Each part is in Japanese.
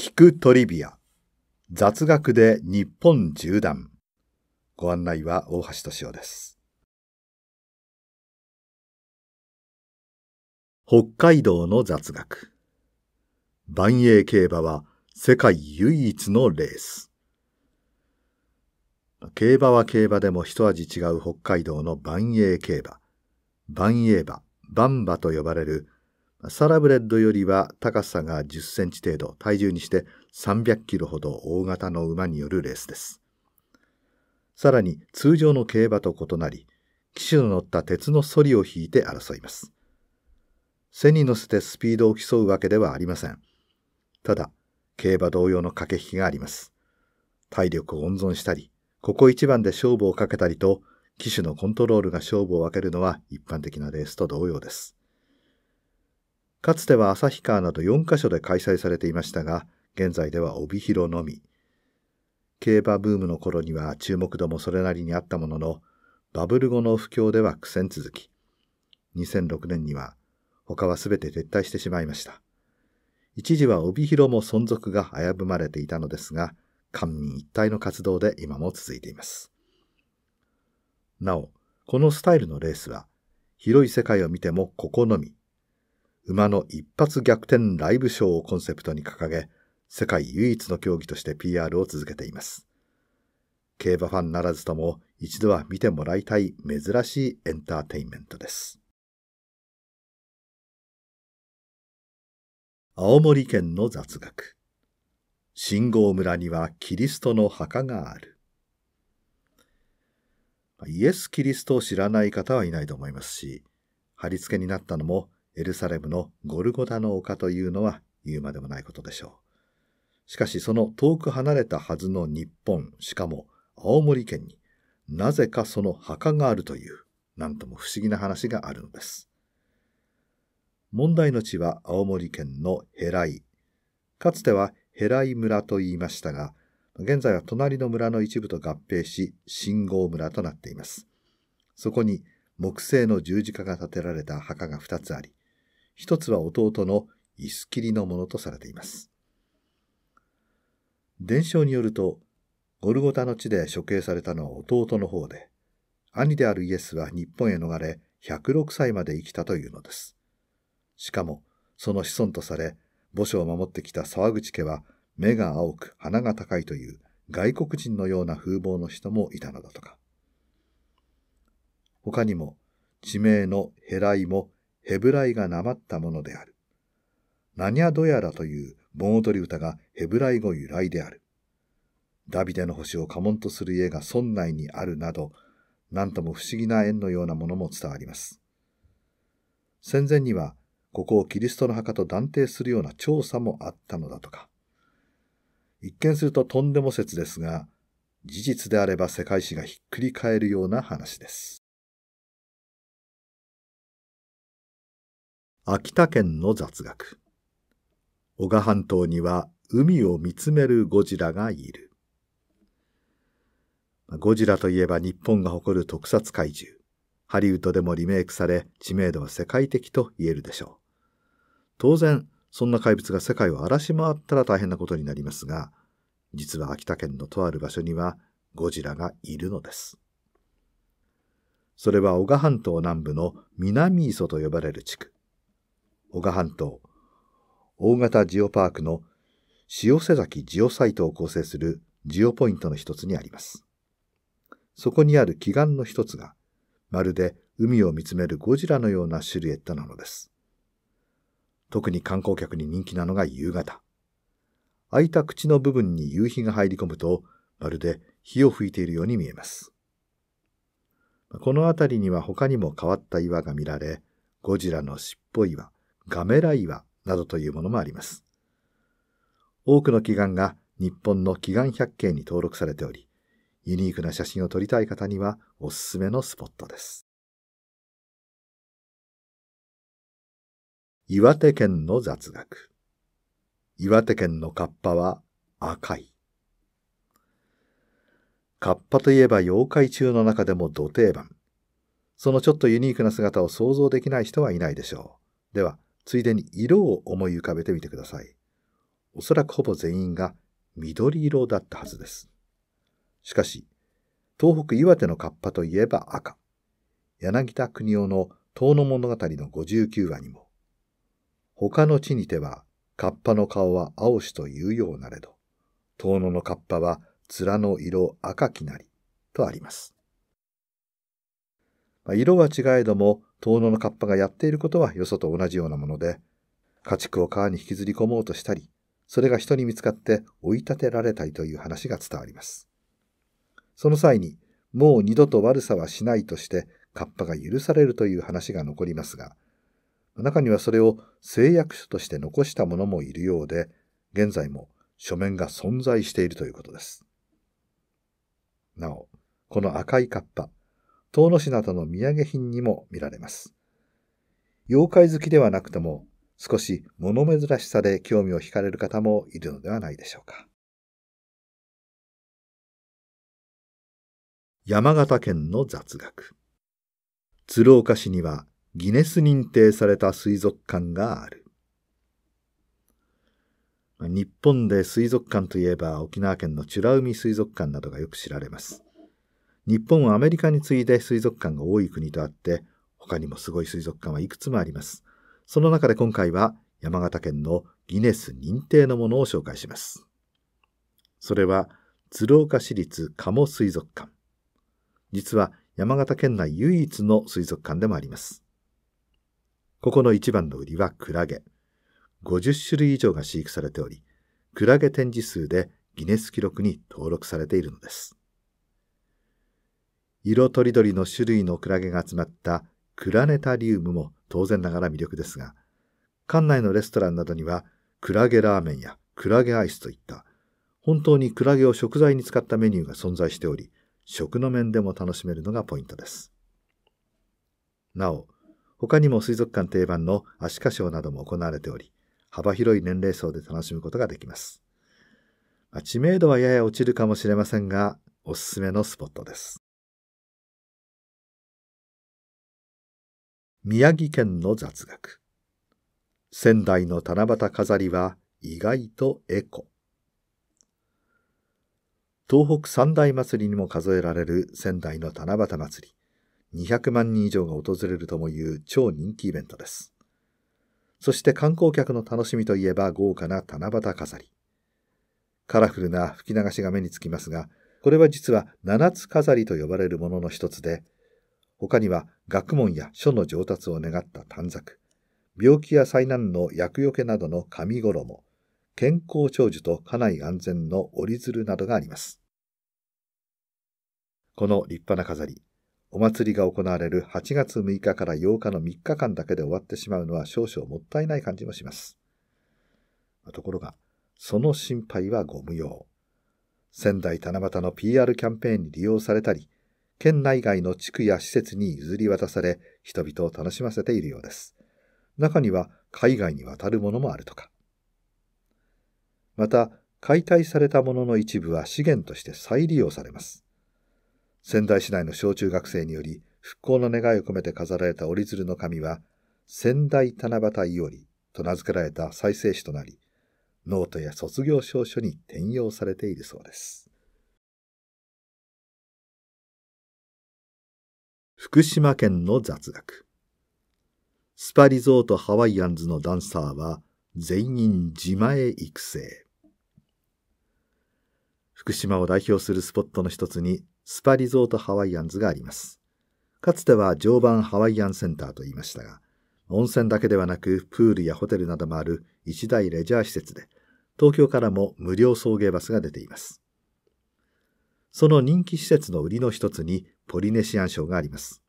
聞くトリビア雑学で日本縦断ご案内は大橋敏夫です北海道の雑学万栄競馬は世界唯一のレース競馬は競馬でも一味違う北海道の万栄競馬万栄馬万馬と呼ばれるサラブレッドよりは高さが10センチ程度、体重にして300キロほど大型の馬によるレースです。さらに通常の競馬と異なり、騎手の乗った鉄のそりを引いて争います。背に乗せてスピードを競うわけではありません。ただ、競馬同様の駆け引きがあります。体力を温存したり、ここ一番で勝負をかけたりと、騎手のコントロールが勝負を分けるのは一般的なレースと同様です。かつては旭川など4カ所で開催されていましたが、現在では帯広のみ。競馬ブームの頃には注目度もそれなりにあったものの、バブル後の不況では苦戦続き、2006年には他は全て撤退してしまいました。一時は帯広も存続が危ぶまれていたのですが、官民一体の活動で今も続いています。なお、このスタイルのレースは、広い世界を見てもここのみ、馬の一発逆転ライブショーをコンセプトに掲げ、世界唯一の競技として PR を続けています。競馬ファンならずとも一度は見てもらいたい珍しいエンターテインメントです。青森県の雑学。信号村にはキリストの墓がある。イエス・キリストを知らない方はいないと思いますし、貼り付けになったのもエルサレムのゴルゴダの丘というのは言うまでもないことでしょう。しかしその遠く離れたはずの日本、しかも青森県になぜかその墓があるという、なんとも不思議な話があるのです。問題の地は青森県のヘライ。かつてはヘライ村と言いましたが、現在は隣の村の一部と合併し、信号村となっています。そこに木製の十字架が建てられた墓が2つあり、一つは弟のイスキリのものとされています。伝承によると、ゴルゴタの地で処刑されたのは弟の方で、兄であるイエスは日本へ逃れ、106歳まで生きたというのです。しかも、その子孫とされ、墓所を守ってきた沢口家は、目が青く鼻が高いという外国人のような風貌の人もいたのだとか。他にも、地名のヘライもヘブライがなまったものである。ナニャドヤラという盆踊り歌がヘブライ語由来である。ダビデの星を家紋とする家が村内にあるなど、何とも不思議な縁のようなものも伝わります。戦前には、ここをキリストの墓と断定するような調査もあったのだとか。一見するととんでも説ですが、事実であれば世界史がひっくり返るような話です。秋田県の雑学男鹿半島には海を見つめるゴジラがいるゴジラといえば日本が誇る特撮怪獣ハリウッドでもリメイクされ知名度は世界的と言えるでしょう当然そんな怪物が世界を荒らし回ったら大変なことになりますが実は秋田県のとある場所にはゴジラがいるのですそれは男鹿半島南部の南磯と呼ばれる地区男鹿半島、大型ジオパークの潮瀬崎ジオサイトを構成するジオポイントの一つにあります。そこにある奇岩の一つが、まるで海を見つめるゴジラのようなシルエットなのです。特に観光客に人気なのが夕方。開いた口の部分に夕日が入り込むと、まるで火を吹いているように見えます。この辺りには他にも変わった岩が見られ、ゴジラの尻尾岩、ガメラ岩などというものもあります。多くの祈願が日本の祈願百景に登録されており、ユニークな写真を撮りたい方にはおすすめのスポットです。岩手県の雑学。岩手県のカッパは赤い。カッパといえば妖怪中の中でも土定番。そのちょっとユニークな姿を想像できない人はいないでしょう。では、ついでに色を思い浮かべてみてください。おそらくほぼ全員が緑色だったはずです。しかし、東北岩手の河童といえば赤。柳田国夫の遠野物語の59話にも、他の地にては、河童の顔は青しというようなれど、遠野の河童は面の色赤きなり、とあります。まあ、色は違えども、遠野のカッパがやっていることはよそと同じようなもので、家畜を川に引きずり込もうとしたり、それが人に見つかって追い立てられたりという話が伝わります。その際に、もう二度と悪さはしないとして、カッパが許されるという話が残りますが、中にはそれを誓約書として残した者もいるようで、現在も書面が存在しているということです。なお、この赤いカッパ、遠野市などの土産品にも見られます。妖怪好きではなくとも、少し物珍しさで興味を惹かれる方もいるのではないでしょうか。山形県の雑学。鶴岡市にはギネス認定された水族館がある。日本で水族館といえば沖縄県の美ら海水族館などがよく知られます。日本はアメリカに次いで水族館が多い国とあって他にもすごい水族館はいくつもありますその中で今回は山形県のギネス認定のものを紹介しますそれは鶴岡市立鴨水族館実は山形県内唯一の水族館でもありますここの一番の売りはクラゲ50種類以上が飼育されておりクラゲ展示数でギネス記録に登録されているのです色とりどりの種類のクラゲが集まったクラネタリウムも当然ながら魅力ですが、館内のレストランなどにはクラゲラーメンやクラゲアイスといった本当にクラゲを食材に使ったメニューが存在しており、食の面でも楽しめるのがポイントです。なお、他にも水族館定番のアシカショーなども行われており、幅広い年齢層で楽しむことができます。まあ、知名度はやや落ちるかもしれませんが、おすすめのスポットです。宮城県の雑学。仙台の七夕飾りは意外とエコ。東北三大祭りにも数えられる仙台の七夕祭り。200万人以上が訪れるともいう超人気イベントです。そして観光客の楽しみといえば豪華な七夕飾り。カラフルな吹き流しが目につきますが、これは実は七つ飾りと呼ばれるものの一つで、他には学問や書の上達を願った短冊、病気や災難の厄除けなどの神衣、健康長寿と家内安全の折り鶴などがあります。この立派な飾り、お祭りが行われる8月6日から8日の3日間だけで終わってしまうのは少々もったいない感じもします。ところが、その心配はご無用。仙台七夕の PR キャンペーンに利用されたり、県内外の地区や施設に譲り渡され、人々を楽しませているようです。中には海外に渡るものもあるとか。また、解体されたものの一部は資源として再利用されます。仙台市内の小中学生により、復興の願いを込めて飾られた折り鶴の紙は、仙台七夕いおりと名付けられた再生紙となり、ノートや卒業証書に転用されているそうです。福島県の雑学。スパリゾートハワイアンズのダンサーは全員自前育成。福島を代表するスポットの一つにスパリゾートハワイアンズがあります。かつては常磐ハワイアンセンターと言いましたが、温泉だけではなくプールやホテルなどもある一大レジャー施設で、東京からも無料送迎バスが出ています。その人気施設の売りの一つにポリネシアン賞があります。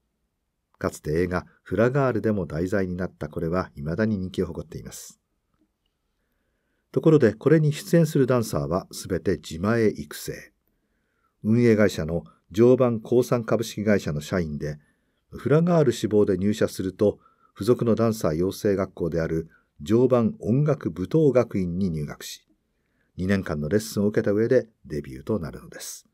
かつて映画フラガールでも題材になったこれは未だに人気を誇っています。ところでこれに出演するダンサーは全て自前育成。運営会社の常磐興産株式会社の社員で、フラガール志望で入社すると、付属のダンサー養成学校である常磐音楽舞踏学院に入学し、2年間のレッスンを受けた上でデビューとなるのです。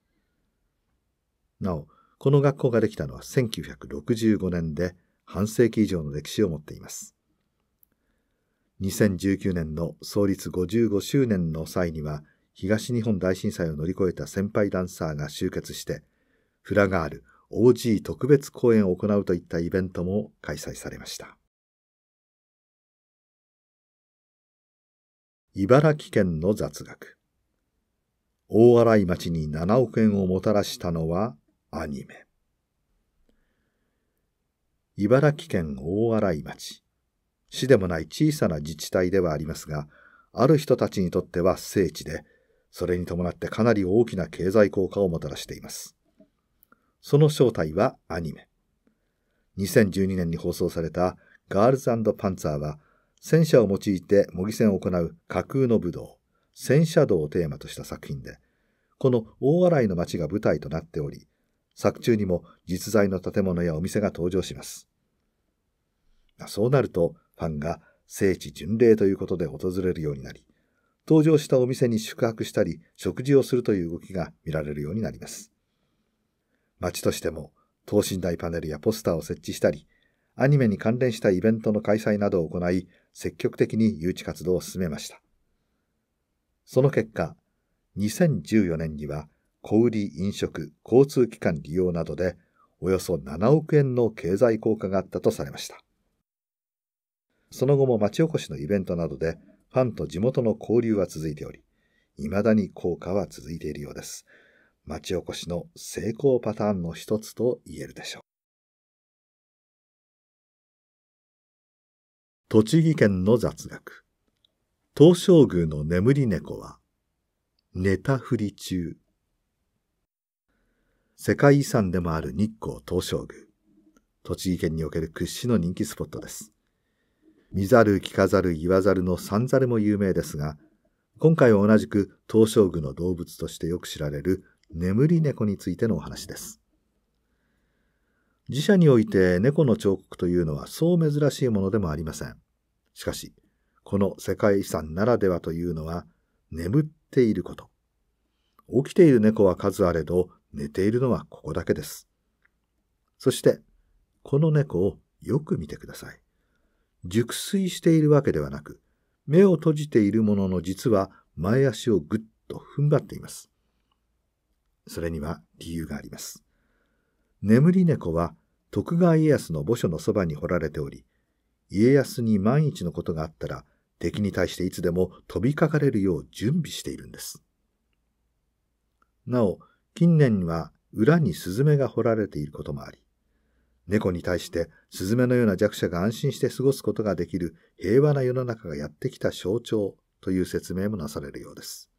なお、この学校ができたのは1965年で半世紀以上の歴史を持っています。2019年の創立55周年の際には東日本大震災を乗り越えた先輩ダンサーが集結してフラガール OG 特別公演を行うといったイベントも開催されました茨城県の雑学大洗町に7億円をもたらしたのはアニメ茨城県大洗町市でもない小さな自治体ではありますがある人たちにとっては聖地でそれに伴ってかなり大きな経済効果をもたらしていますその正体はアニメ2012年に放送された「ガールズパンツァー」は戦車を用いて模擬戦を行う架空の武道戦車道をテーマとした作品でこの大洗の町が舞台となっており作中にも実在の建物やお店が登場します。そうなると、ファンが聖地巡礼ということで訪れるようになり、登場したお店に宿泊したり、食事をするという動きが見られるようになります。町としても、等身大パネルやポスターを設置したり、アニメに関連したイベントの開催などを行い、積極的に誘致活動を進めました。その結果、2014年には小売飲食、交通機関利用などで、およそ7億円の経済効果があったとされました。その後も町おこしのイベントなどで、ファンと地元の交流は続いており、未だに効果は続いているようです。町おこしの成功パターンの一つと言えるでしょう。栃木県の雑学。東照宮の眠り猫は、寝たふり中、世界遺産でもある日光東照宮。栃木県における屈指の人気スポットです。見ざる、聞かざる、言わざるの三ざるも有名ですが、今回は同じく東照宮の動物としてよく知られる眠り猫についてのお話です。自社において猫の彫刻というのはそう珍しいものでもありません。しかし、この世界遺産ならではというのは眠っていること。起きている猫は数あれど、寝ているのはここだけです。そして、この猫をよく見てください。熟睡しているわけではなく、目を閉じているものの実は前足をぐっと踏ん張っています。それには理由があります。眠り猫は徳川家康の墓所のそばに掘られており、家康に万一のことがあったら敵に対していつでも飛びかかれるよう準備しているんです。なお、近年には裏にスズメが掘られていることもあり、猫に対してスズメのような弱者が安心して過ごすことができる平和な世の中がやってきた象徴という説明もなされるようです。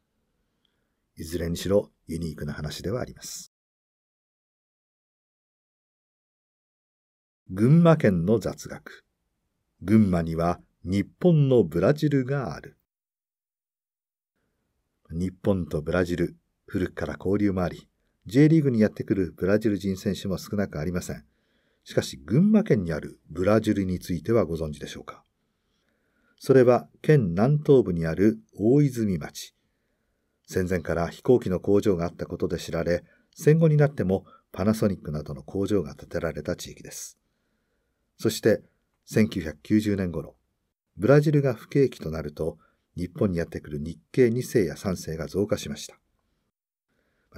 いずれにしろユニークな話ではあります。群馬県の雑学。群馬には日本のブラジルがある。日本とブラジル、古くから交流もあり、J リーグにやってくるブラジル人選手も少なくありません。しかし群馬県にあるブラジルについてはご存知でしょうかそれは県南東部にある大泉町。戦前から飛行機の工場があったことで知られ、戦後になってもパナソニックなどの工場が建てられた地域です。そして1990年頃、ブラジルが不景気となると、日本にやってくる日系2世や3世が増加しました。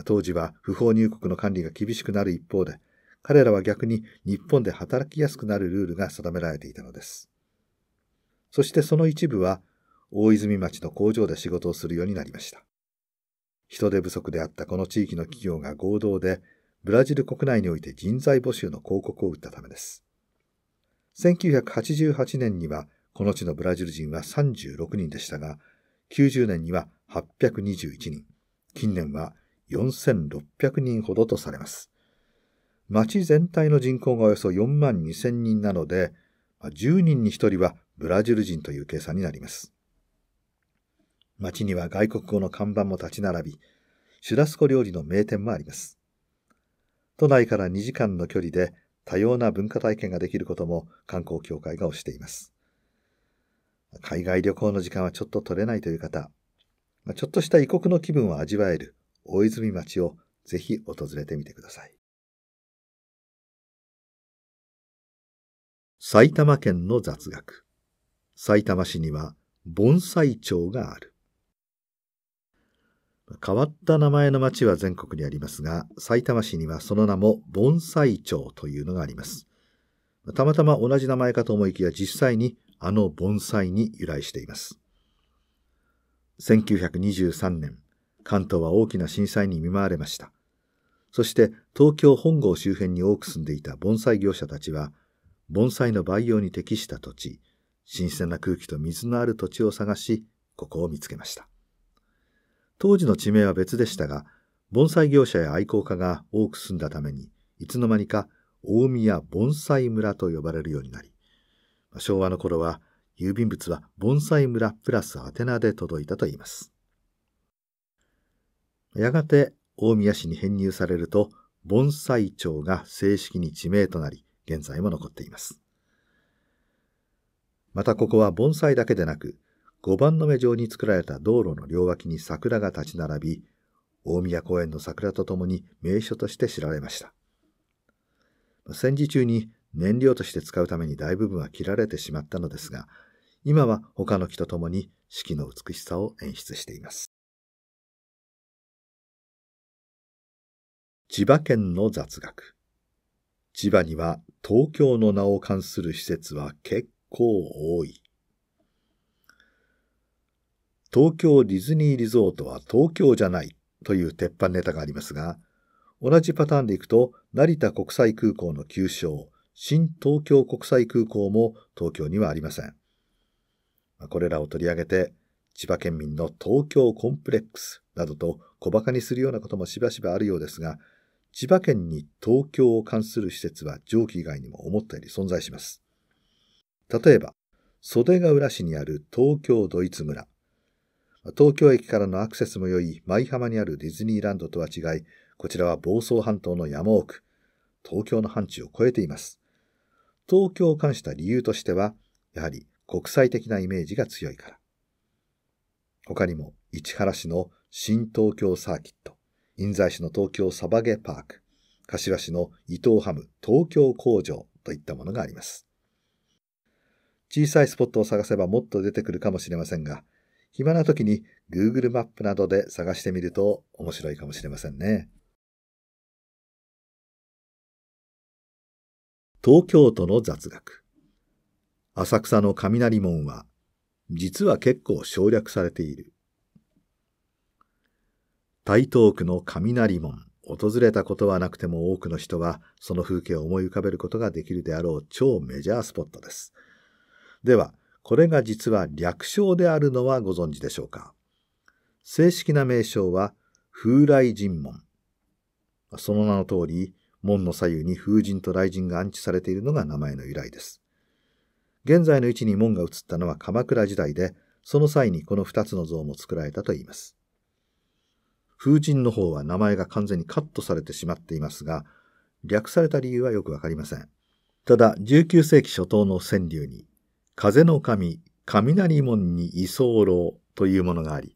当時は不法入国の管理が厳しくなる一方で、彼らは逆に日本で働きやすくなるルールが定められていたのです。そしてその一部は、大泉町の工場で仕事をするようになりました。人手不足であったこの地域の企業が合同で、ブラジル国内において人材募集の広告を打ったためです。1988年には、この地のブラジル人は36人でしたが、90年には821人、近年は4600人ほどとされます。町全体の人口がおよそ4万2000人なので、10人に1人はブラジル人という計算になります。町には外国語の看板も立ち並び、シュラスコ料理の名店もあります。都内から2時間の距離で多様な文化体験ができることも観光協会が推しています。海外旅行の時間はちょっと取れないという方、ちょっとした異国の気分を味わえる大泉町をぜひ訪れてみてください。埼玉県の雑学。埼玉市には盆栽町がある。変わった名前の町は全国にありますが、埼玉市にはその名も盆栽町というのがあります。たまたま同じ名前かと思いきや実際にあの盆栽に由来しています。1923年、関東は大きな震災に見舞われました。そして東京本郷周辺に多く住んでいた盆栽業者たちは、盆栽の培養に適した土地、新鮮な空気と水のある土地を探し、ここを見つけました。当時の地名は別でしたが、盆栽業者や愛好家が多く住んだために、いつの間にか大宮盆栽村と呼ばれるようになり、昭和の頃は郵便物は盆栽村プラス宛名で届いたといいます。やがて大宮市に編入されると、盆栽町が正式に地名となり、現在も残っています。またここは盆栽だけでなく、五番の目状に作られた道路の両脇に桜が立ち並び、大宮公園の桜とともに名所として知られました。戦時中に燃料として使うために大部分は切られてしまったのですが、今は他の木とともに四季の美しさを演出しています。千葉県の雑学。千葉には東京の名を冠する施設は結構多い。東京ディズニーリゾートは東京じゃないという鉄板ネタがありますが、同じパターンでいくと、成田国際空港の旧称、新東京国際空港も東京にはありません。これらを取り上げて、千葉県民の東京コンプレックスなどと小馬鹿にするようなこともしばしばあるようですが、千葉県に東京を関する施設は上記以外にも思ったより存在します。例えば、袖ヶ浦市にある東京ドイツ村。東京駅からのアクセスも良い舞浜にあるディズニーランドとは違い、こちらは房総半島の山奥、東京の範疇を超えています。東京を冠した理由としては、やはり国際的なイメージが強いから。他にも市原市の新東京サーキット。印西市の東京サバゲパーク、柏市の伊藤ハム東京工場といったものがあります。小さいスポットを探せばもっと出てくるかもしれませんが、暇な時に Google マップなどで探してみると面白いかもしれませんね。東京都の雑学。浅草の雷門は、実は結構省略されている。台東区の雷門。訪れたことはなくても多くの人はその風景を思い浮かべることができるであろう超メジャースポットです。では、これが実は略称であるのはご存知でしょうか正式な名称は風来神門。その名の通り、門の左右に風神と雷神が安置されているのが名前の由来です。現在の位置に門が移ったのは鎌倉時代で、その際にこの2つの像も作られたといいます。風神の方は名前が完全にカットされてしまっていますが、略された理由はよくわかりません。ただ、19世紀初頭の川柳に、風の神、雷門に居候というものがあり、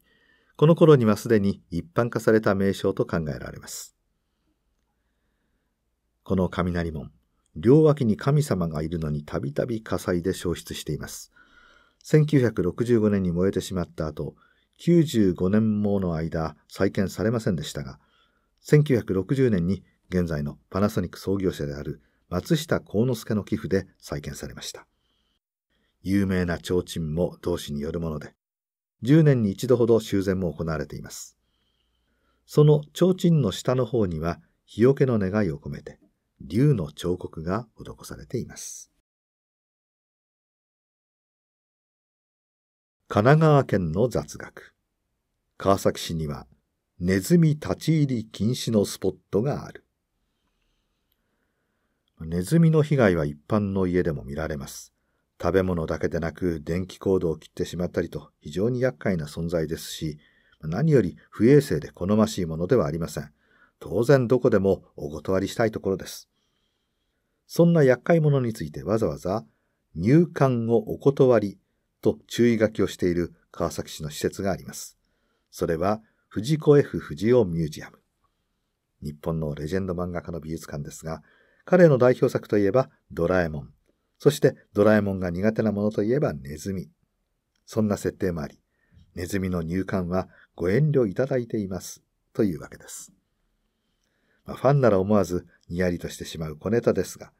この頃にはすでに一般化された名称と考えられます。この雷門、両脇に神様がいるのにたびたび火災で消失しています。1965年に燃えてしまった後、95年もの間再建されませんでしたが、1960年に現在のパナソニック創業者である松下幸之助の寄付で再建されました。有名な提灯も同氏によるもので、10年に一度ほど修繕も行われています。その提灯の下の方には、日よけの願いを込めて、竜の彫刻が施されています。神奈川県の雑学。川崎市にはネズミ立ち入り禁止のスポットがある。ネズミの被害は一般の家でも見られます。食べ物だけでなく電気コードを切ってしまったりと非常に厄介な存在ですし、何より不衛生で好ましいものではありません。当然どこでもお断りしたいところです。そんな厄介者についてわざわざ入管をお断りと注意書きをしている川崎市の施設があります。それは、藤子 F 不二雄ミュージアム。日本のレジェンド漫画家の美術館ですが、彼の代表作といえばドラえもん。そしてドラえもんが苦手なものといえばネズミ。そんな設定もあり、ネズミの入館はご遠慮いただいています。というわけです。まあ、ファンなら思わずにやりとしてしまう小ネタですが、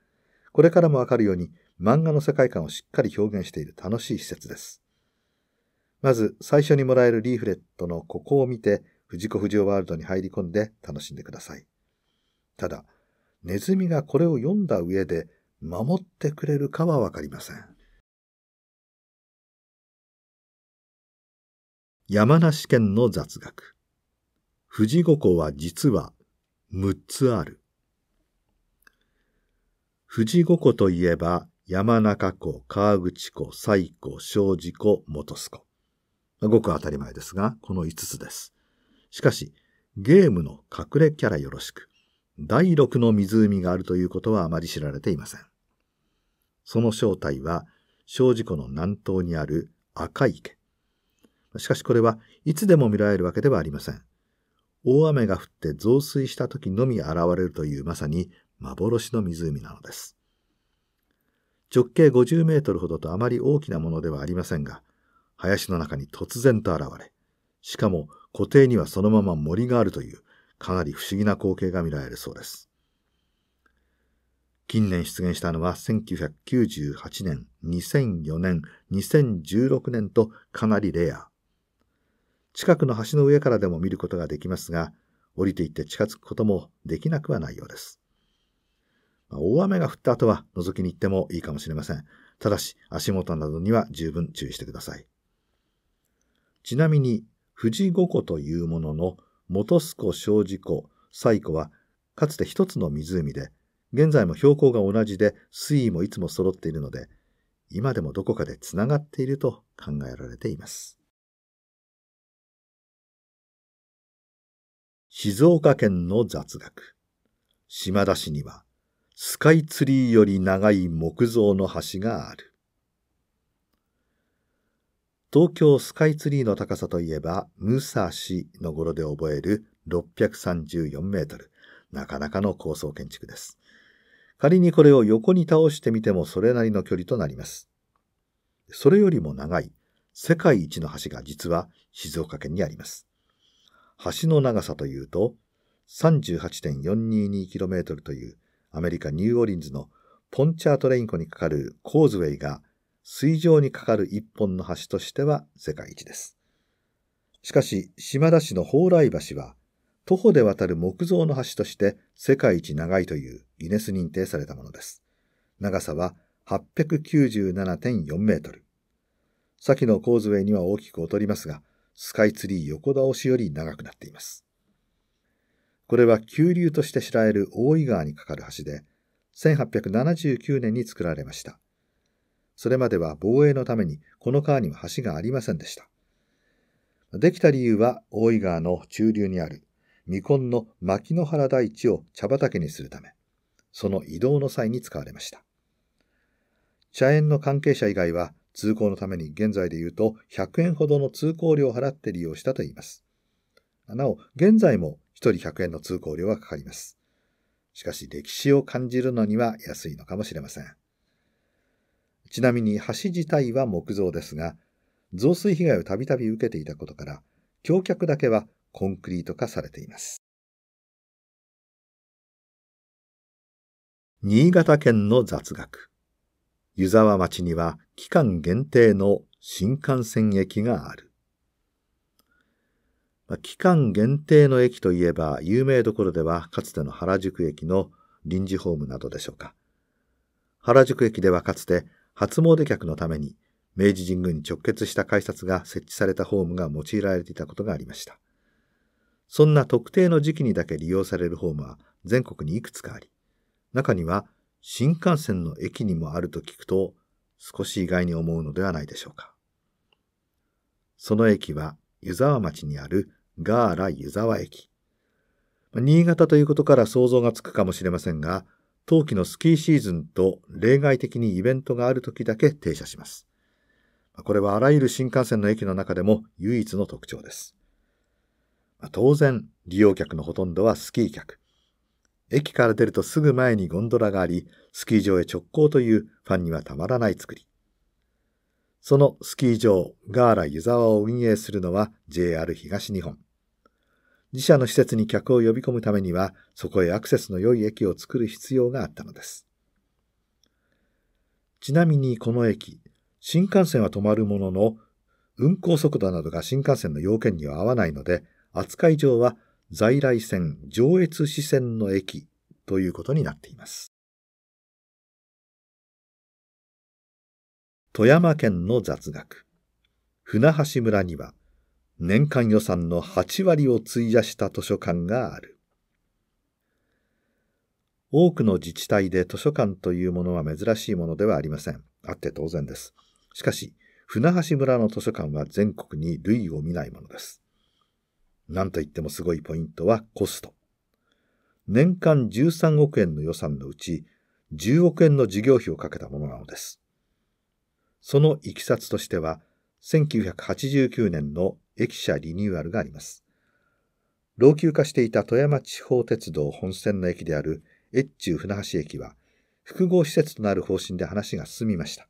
これからもわかるように漫画の世界観をしっかり表現している楽しい施設です。まず最初にもらえるリーフレットのここを見て藤子不二雄ワールドに入り込んで楽しんでください。ただ、ネズミがこれを読んだ上で守ってくれるかはわかりません。山梨県の雑学。富士五湖は実は6つある。富士五湖といえば山中湖、川口湖、西湖、庄司湖、本栖湖。ごく当たり前ですが、この5つです。しかし、ゲームの隠れキャラよろしく、第6の湖があるということはあまり知られていません。その正体は、庄司湖の南東にある赤池。しかしこれはいつでも見られるわけではありません。大雨が降って増水した時のみ現れるというまさに幻の湖なのです。直径50メートルほどとあまり大きなものではありませんが、林の中に突然と現れ、しかも固定にはそのまま森があるというかなり不思議な光景が見られるそうです。近年出現したのは1998年、2004年、2016年とかなりレア。近くの橋の上からでも見ることができますが、降りていって近づくこともできなくはないようです。大雨が降った後は覗きに行ってもいいかもしれません。ただし、足元などには十分注意してください。ちなみに、富士五湖というものの元栖湖、小寺湖、西湖は、かつて一つの湖で、現在も標高が同じで水位もいつも揃っているので、今でもどこかでつながっていると考えられています。静岡県の雑学。島田市にはスカイツリーより長い木造の橋がある。東京スカイツリーの高さといえば、武蔵の頃で覚える634メートル。なかなかの高層建築です。仮にこれを横に倒してみてもそれなりの距離となります。それよりも長い世界一の橋が実は静岡県にあります。橋の長さというと 38.422km というアメリカ・ニューオーリンズのポンチャートレイン湖に架かるコーズウェイが水上に架かる一本の橋としては世界一です。しかし、島田市の蓬莱橋は、徒歩で渡る木造の橋として世界一長いというギネス認定されたものです。長さは897.4メートル。先のコーズウェイには大きく劣りますが、スカイツリー横倒しより長くなっています。これは急流として知られる大井川に架かる橋で、1879年に作られました。それまでは防衛のためにこの川には橋がありませんでした。できた理由は大井川の中流にある未婚の牧野原大地を茶畑にするため、その移動の際に使われました。茶園の関係者以外は通行のために現在で言うと100円ほどの通行料を払って利用したといいます。なお、現在も1人100円の通行料はかかります。しかし歴史を感じるのには安いのかもしれません。ちなみに橋自体は木造ですが、増水被害をたびたび受けていたことから、橋脚だけはコンクリート化されています。新潟県の雑学。湯沢町には期間限定の新幹線駅がある。期間限定の駅といえば有名どころではかつての原宿駅の臨時ホームなどでしょうか。原宿駅ではかつて初詣客のために明治神宮に直結した改札が設置されたホームが用いられていたことがありました。そんな特定の時期にだけ利用されるホームは全国にいくつかあり、中には新幹線の駅にもあると聞くと少し意外に思うのではないでしょうか。その駅は湯沢町にあるガーラ湯沢駅。新潟ということから想像がつくかもしれませんが、冬季のスキーシーズンと例外的にイベントがある時だけ停車します。これはあらゆる新幹線の駅の中でも唯一の特徴です。当然、利用客のほとんどはスキー客。駅から出るとすぐ前にゴンドラがあり、スキー場へ直行というファンにはたまらない作り。そのスキー場、ガーラ湯沢を運営するのは JR 東日本。自社の施設に客を呼び込むためには、そこへアクセスの良い駅を作る必要があったのです。ちなみにこの駅、新幹線は止まるものの、運行速度などが新幹線の要件には合わないので、扱い上は在来線上越支線の駅ということになっています。富山県の雑学。船橋村には年間予算の8割を費やした図書館がある。多くの自治体で図書館というものは珍しいものではありません。あって当然です。しかし、船橋村の図書館は全国に類を見ないものです。なんといってもすごいポイントはコスト。年間13億円の予算のうち10億円の事業費をかけたものなのです。そのいきさつとしては、1989年の駅舎リニューアルがあります。老朽化していた富山地方鉄道本線の駅である越中船橋駅は複合施設となる方針で話が進みました。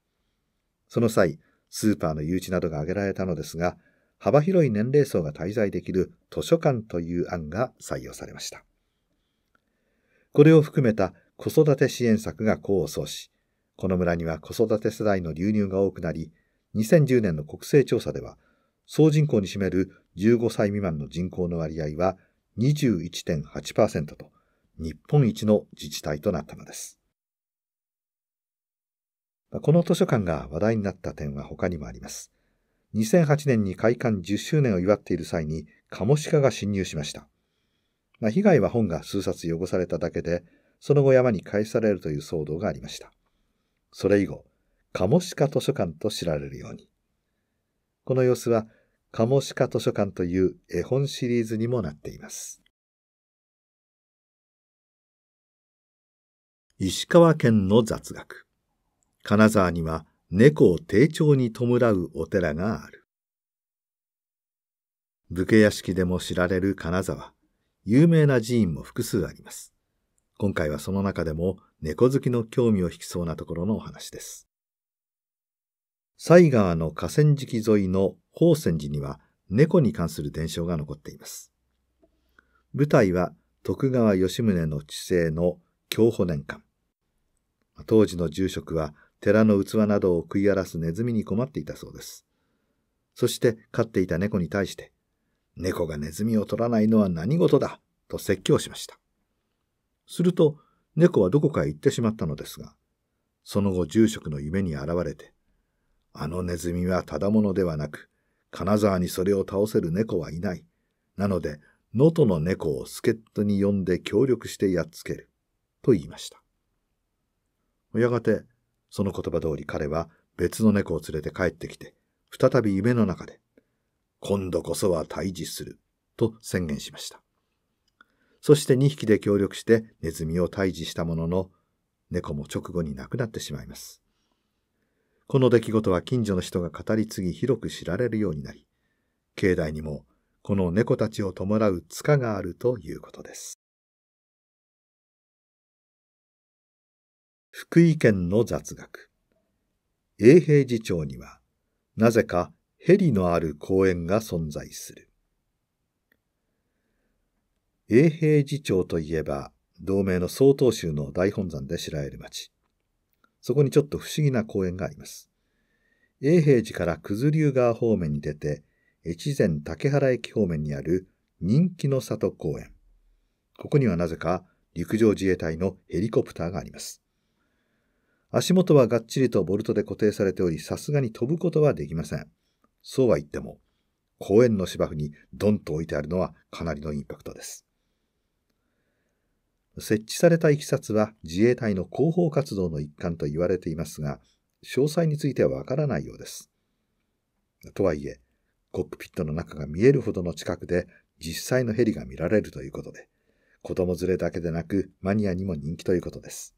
その際、スーパーの誘致などが挙げられたのですが、幅広い年齢層が滞在できる図書館という案が採用されました。これを含めた子育て支援策が功を奏し、この村には子育て世代の流入が多くなり、2010年の国勢調査では総人口に占める15歳未満の人口の割合は21.8%と日本一の自治体となったのです。この図書館が話題になった点は他にもあります。2008年に開館10周年を祝っている際にカモシカが侵入しました。まあ、被害は本が数冊汚されただけで、その後山に返されるという騒動がありました。それ以後、カモシカ図書館と知られるように。この様子は、カモシカ図書館という絵本シリーズにもなっています。石川県の雑学。金沢には猫を丁重に弔うお寺がある。武家屋敷でも知られる金沢。有名な寺院も複数あります。今回はその中でも猫好きの興味を引きそうなところのお話です。西川の河川敷沿いの宝泉寺には猫に関する伝承が残っています。舞台は徳川吉宗の治世の享保年間。当時の住職は寺の器などを食い荒らすネズミに困っていたそうです。そして飼っていた猫に対して、猫がネズミを取らないのは何事だと説教しました。すると、猫はどこかへ行ってしまったのですが、その後住職の夢に現れて、あのネズミはただものではなく、金沢にそれを倒せる猫はいない。なので、能登の猫を助っ人に呼んで協力してやっつける。と言いました。やがて、その言葉通り彼は別の猫を連れて帰ってきて、再び夢の中で、今度こそは退治する、と宣言しました。そして2匹で協力してネズミを退治したものの、猫も直後に亡くなってしまいます。この出来事は近所の人が語り継ぎ広く知られるようになり、境内にもこの猫たちを弔う塚があるということです。福井県の雑学。永平寺町には、なぜかヘリのある公園が存在する。永平寺町といえば、同名の曹洞宗の大本山で知られる町。そこにちょっと不思議な公園があります。永平寺から九頭竜川方面に出て、越前竹原駅方面にある人気の里公園。ここにはなぜか陸上自衛隊のヘリコプターがあります。足元はがっちりとボルトで固定されており、さすがに飛ぶことはできません。そうは言っても、公園の芝生にドンと置いてあるのはかなりのインパクトです。設置されたいきさつは自衛隊の広報活動の一環と言われていますが、詳細についてはわからないようです。とはいえ、コックピットの中が見えるほどの近くで実際のヘリが見られるということで、子供連れだけでなくマニアにも人気ということです。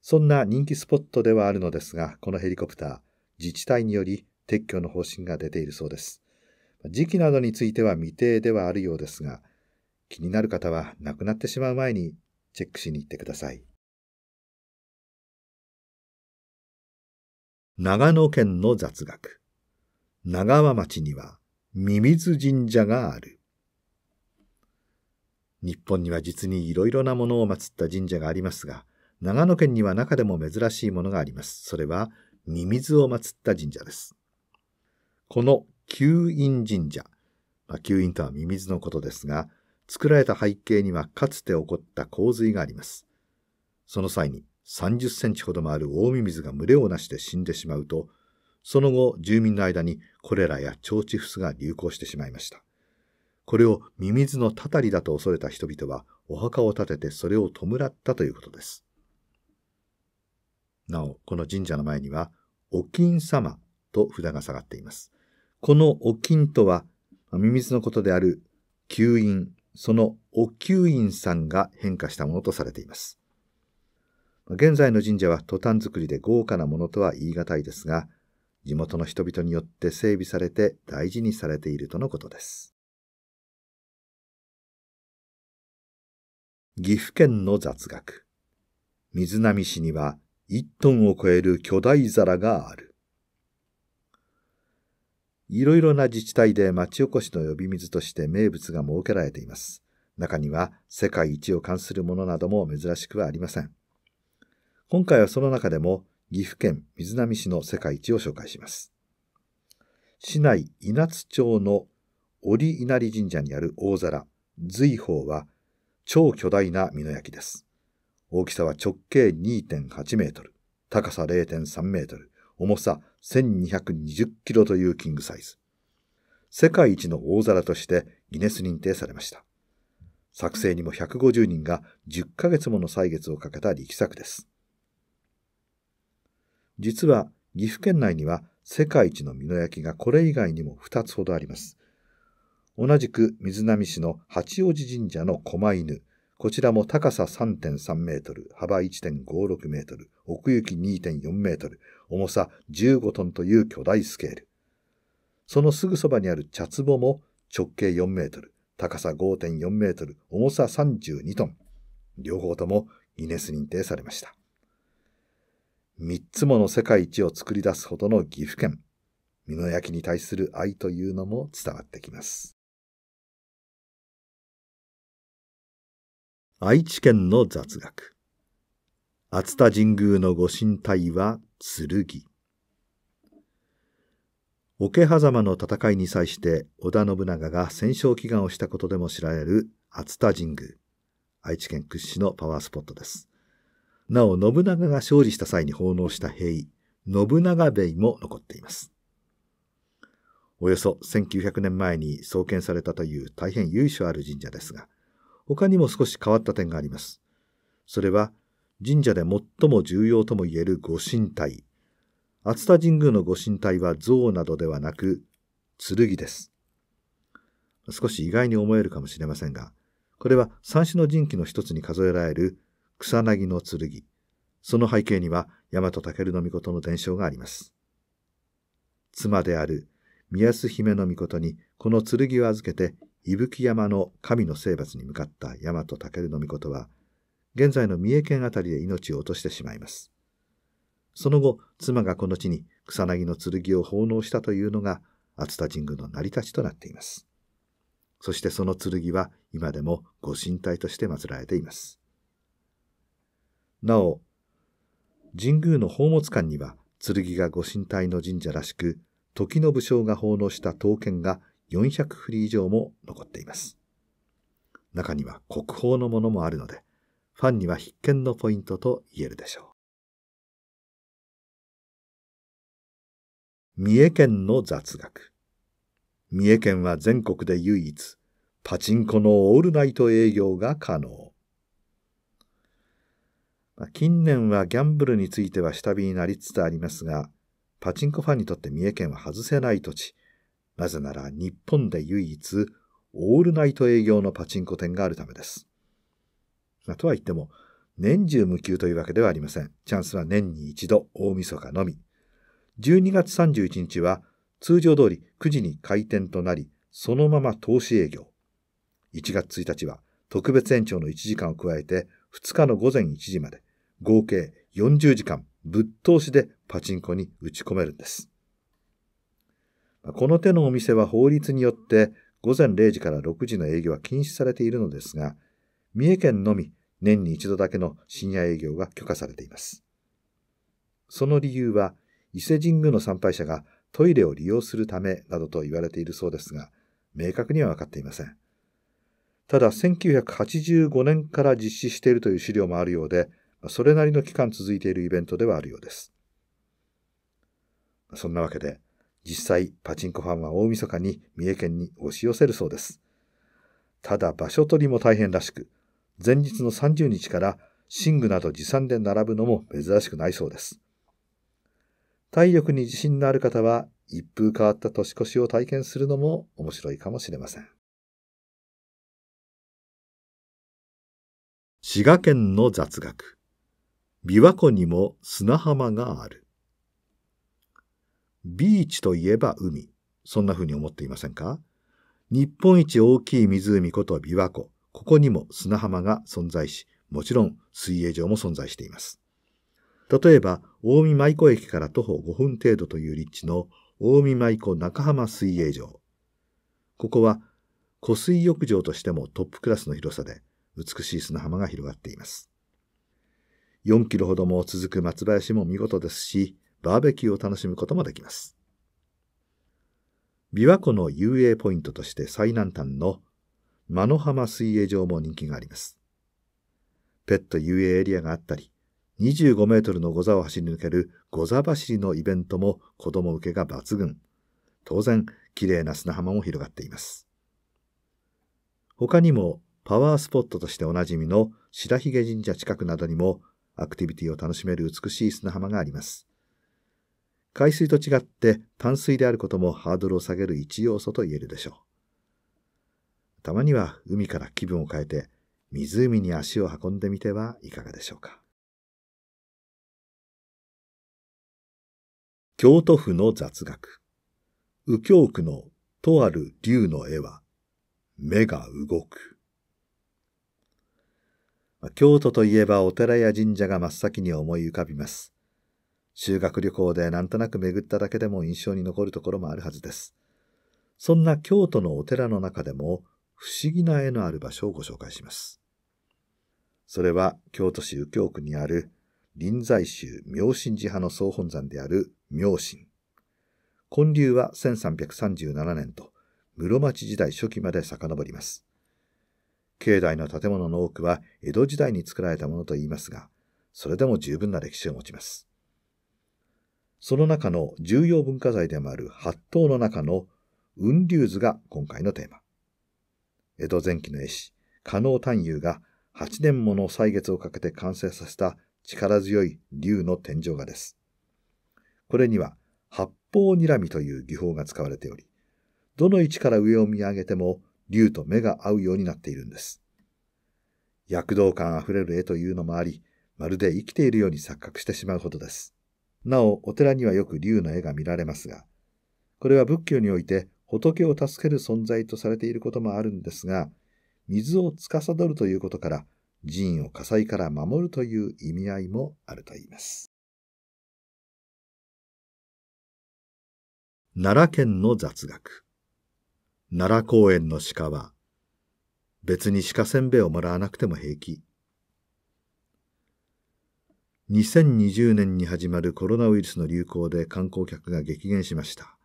そんな人気スポットではあるのですが、このヘリコプター、自治体により撤去の方針が出ているそうです。時期などについては未定ではあるようですが、気になる方は亡くなってしまう前にチェックしに行ってください。長野県の雑学。長和町にはミミズ神社がある。日本には実にいろいろなものを祀った神社がありますが、長野県には中でも珍しいものがあります。それはミミズを祀った神社です。この吸引神社、まあ、吸引とはミミズのことですが、作られた背景にはかつて起こった洪水があります。その際に30センチほどもある大ミミズが群れをなして死んでしまうと、その後住民の間にコレラや腸チフスが流行してしまいました。これをミミズのたたりだと恐れた人々はお墓を建ててそれを弔ったということです。なお、この神社の前には、お金様と札が下がっています。このお金とは、ミミズのことである吸引、そのお灸院さんが変化したものとされています。現在の神社はトタンりで豪華なものとは言い難いですが、地元の人々によって整備されて大事にされているとのことです。岐阜県の雑学。水波市には一トンを超える巨大皿がある。いろいろな自治体で町おこしの呼び水として名物が設けられています。中には世界一を冠するものなども珍しくはありません。今回はその中でも岐阜県水波市の世界一を紹介します。市内稲津町の織稲荷神社にある大皿、随宝は超巨大な美濃焼きです。大きさは直径2.8メートル、高さ0.3メートル、重さ1220キロというキングサイズ。世界一の大皿としてギネス認定されました。作成にも150人が10ヶ月もの歳月をかけた力作です。実は岐阜県内には世界一の美濃焼がこれ以外にも2つほどあります。同じく水波市の八王子神社の狛犬。こちらも高さ3.3メートル、幅1.56メートル、奥行き2.4メートル、重さ15トンという巨大スケール。そのすぐそばにある茶壺も直径4メートル、高さ5.4メートル、重さ32トン。両方ともギネス認定されました。三つもの世界一を作り出すほどの岐阜県。美濃焼に対する愛というのも伝わってきます。愛知県の雑学。熱田神宮のご神体は剣。桶狭間の戦いに際して織田信長が戦勝祈願をしたことでも知られる熱田神宮。愛知県屈指のパワースポットです。なお、信長が勝利した際に奉納した兵位、信長兵も残っています。およそ1900年前に創建されたという大変由緒ある神社ですが、他にも少し変わった点があります。それは、神社で最も重要ともいえる御神体。熱田神宮の御神体は像などではなく、剣です。少し意外に思えるかもしれませんが、これは三種の神器の一つに数えられる草薙の剣。その背景には大和尊の御事の伝承があります。妻である宮須姫の御事にこの剣を預けて伊吹山の神の征伐に向かった大和尊の御事は、現在の三重県辺りで命を落としてしまいます。その後、妻がこの地に草薙の剣を奉納したというのが、熱田神宮の成り立ちとなっています。そしてその剣は今でもご神体として祀られています。なお、神宮の宝物館には剣がご神体の神社らしく、時の武将が奉納した刀剣が400振り以上も残っています。中には国宝のものもあるので、ファンには必見のポイントと言えるでしょう。三重県の雑学。三重県は全国で唯一、パチンコのオールナイト営業が可能。近年はギャンブルについては下火になりつつありますが、パチンコファンにとって三重県は外せない土地。なぜなら日本で唯一、オールナイト営業のパチンコ店があるためです。まあ、とは言っても、年中無休というわけではありません。チャンスは年に一度、大晦日のみ。12月31日は、通常通り9時に開店となり、そのまま投資営業。1月1日は、特別延長の1時間を加えて、2日の午前1時まで、合計40時間、ぶっ通しでパチンコに打ち込めるんです。この手のお店は法律によって午前0時から6時の営業は禁止されているのですが、三重県のみ年に一度だけの深夜営業が許可されています。その理由は、伊勢神宮の参拝者がトイレを利用するためなどと言われているそうですが、明確には分かっていません。ただ、1985年から実施しているという資料もあるようで、それなりの期間続いているイベントではあるようです。そんなわけで、実際、パチンコファンは大晦日に三重県に押し寄せるそうです。ただ、場所取りも大変らしく、前日の30日から寝具など持参で並ぶのも珍しくないそうです。体力に自信のある方は一風変わった年越しを体験するのも面白いかもしれません。滋賀県の雑学。琵琶湖にも砂浜がある。ビーチといえば海。そんな風に思っていませんか日本一大きい湖こと琵琶湖。ここにも砂浜が存在し、もちろん水泳場も存在しています。例えば、大見舞子駅から徒歩5分程度という立地の大見舞子中浜水泳場。ここは湖水浴場としてもトップクラスの広さで美しい砂浜が広がっています。4キロほども続く松林も見事ですし、バーベキューを楽しむこともできます。琵琶湖の遊泳ポイントとして最南端の間の浜水泳場も人気があります。ペット遊泳エリアがあったり、25メートルのゴザを走り抜けるゴザ走りのイベントも子供受けが抜群。当然、綺麗な砂浜も広がっています。他にも、パワースポットとしておなじみの白髭神社近くなどにも、アクティビティを楽しめる美しい砂浜があります。海水と違って淡水であることもハードルを下げる一要素と言えるでしょう。たまには海から気分を変えて湖に足を運んでみてはいかがでしょうか。京都府の雑学。右京区のとある竜の絵は、目が動く。京都といえばお寺や神社が真っ先に思い浮かびます。修学旅行でなんとなく巡っただけでも印象に残るところもあるはずです。そんな京都のお寺の中でも不思議な絵のある場所をご紹介します。それは京都市右京区にある臨済宗明神寺派の総本山である明神。建立は1337年と室町時代初期まで遡ります。境内の建物の多くは江戸時代に作られたものといいますが、それでも十分な歴史を持ちます。その中の重要文化財でもある八刀の中の雲龍図が今回のテーマ。江戸前期の絵師、加納丹友が8年もの歳月をかけて完成させた力強い竜の天井画です。これには八方睨みという技法が使われており、どの位置から上を見上げても竜と目が合うようになっているんです。躍動感あふれる絵というのもあり、まるで生きているように錯覚してしまうほどです。なお、お寺にはよく竜の絵が見られますが、これは仏教において仏を助ける存在とされていることもあるんですが、水を司るということから、寺院を火災から守るという意味合いもあるといいます。奈良県の雑学。奈良公園の鹿は、別に鹿せんべいをもらわなくても平気。2020年に始まるコロナウイルスの流行で観光客が激減しました。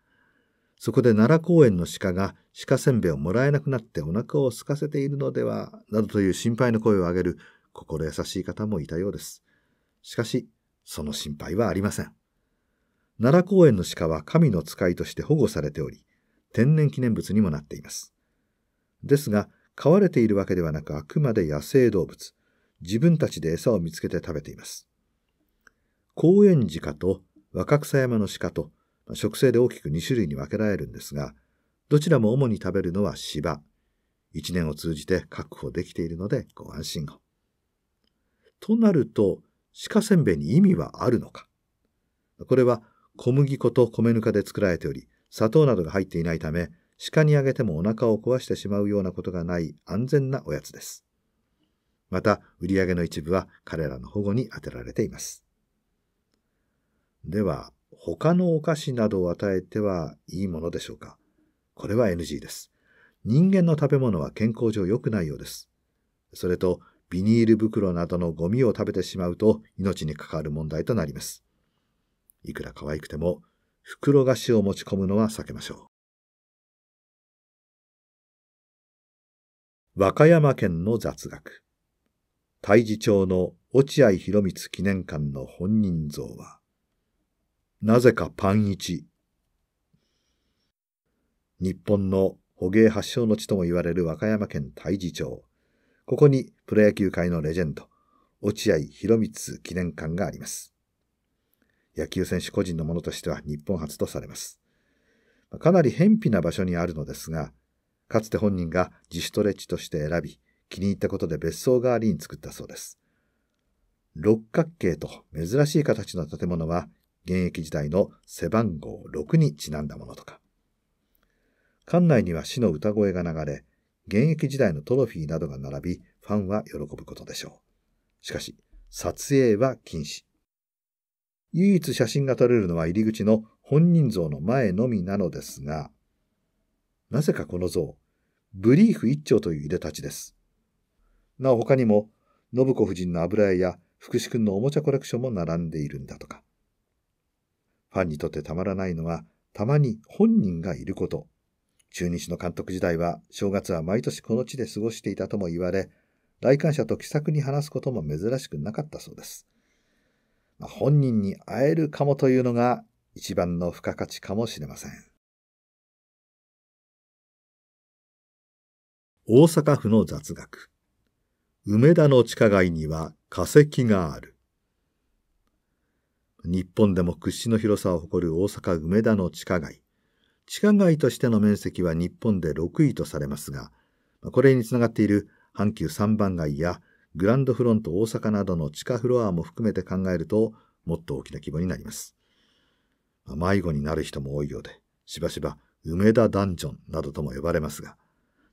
そこで奈良公園の鹿が鹿せんべいをもらえなくなってお腹を空かせているのではなどという心配の声を上げる心優しい方もいたようです。しかし、その心配はありません。奈良公園の鹿は神の使いとして保護されており、天然記念物にもなっています。ですが、飼われているわけではなくあくまで野生動物、自分たちで餌を見つけて食べています。高円寺かと若草山の鹿と食生で大きく2種類に分けられるんですが、どちらも主に食べるのは芝。1年を通じて確保できているのでご安心を。となると、鹿せんべいに意味はあるのかこれは小麦粉と米ぬかで作られており、砂糖などが入っていないため、鹿にあげてもお腹を壊してしまうようなことがない安全なおやつです。また、売り上げの一部は彼らの保護に充てられています。では、他のお菓子などを与えてはいいものでしょうかこれは NG です。人間の食べ物は健康上良くないようです。それと、ビニール袋などのゴミを食べてしまうと命に関わる問題となります。いくら可愛くても、袋菓子を持ち込むのは避けましょう。和歌山県の雑学。大地町の落合博光記念館の本人像は、なぜかパン一。日本の捕鯨発祥の地とも言われる和歌山県太地町。ここにプロ野球界のレジェンド、落合博満記念館があります。野球選手個人のものとしては日本初とされます。かなり偏僻な場所にあるのですが、かつて本人が自主トレッチとして選び、気に入ったことで別荘代わりに作ったそうです。六角形と珍しい形の建物は現役時代の背番号6にちなんだものとか。館内には死の歌声が流れ、現役時代のトロフィーなどが並び、ファンは喜ぶことでしょう。しかし、撮影は禁止。唯一写真が撮れるのは入り口の本人像の前のみなのですが、なぜかこの像、ブリーフ一丁といういでたちです。なお他にも、信子夫人の油絵や福士君のおもちゃコレクションも並んでいるんだとか。ファンにとってたまらないのは、たまに本人がいること。中日の監督時代は、正月は毎年この地で過ごしていたとも言われ、来館者と気さくに話すことも珍しくなかったそうです。まあ、本人に会えるかもというのが、一番の付加価値かもしれません。大阪府の雑学。梅田の地下街には化石がある。日本でも屈指の広さを誇る大阪梅田の地下街。地下街としての面積は日本で6位とされますが、これにつながっている阪急三番街やグランドフロント大阪などの地下フロアも含めて考えると、もっと大きな規模になります。迷子になる人も多いようで、しばしば梅田ダンジョンなどとも呼ばれますが、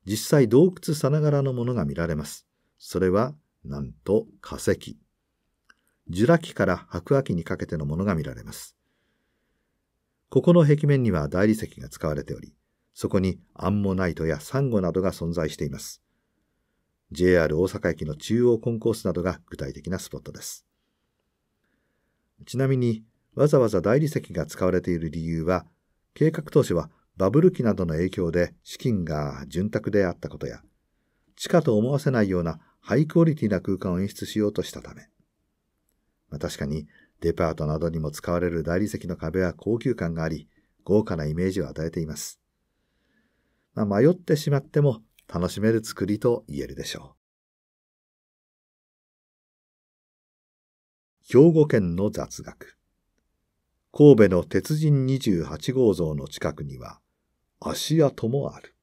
実際洞窟さながらのものが見られます。それは、なんと化石ジュラ紀から白亜紀にかけてのものが見られます。ここの壁面には大理石が使われており、そこにアンモナイトやサンゴなどが存在しています。JR 大阪駅の中央コンコースなどが具体的なスポットです。ちなみに、わざわざ大理石が使われている理由は、計画当初はバブル期などの影響で資金が潤沢であったことや、地下と思わせないようなハイクオリティな空間を演出しようとしたため。まあ、確かにデパートなどにも使われる大理石の壁は高級感があり、豪華なイメージを与えています。まあ、迷ってしまっても楽しめる作りと言えるでしょう。兵庫県の雑学。神戸の鉄人28号像の近くには足跡もある。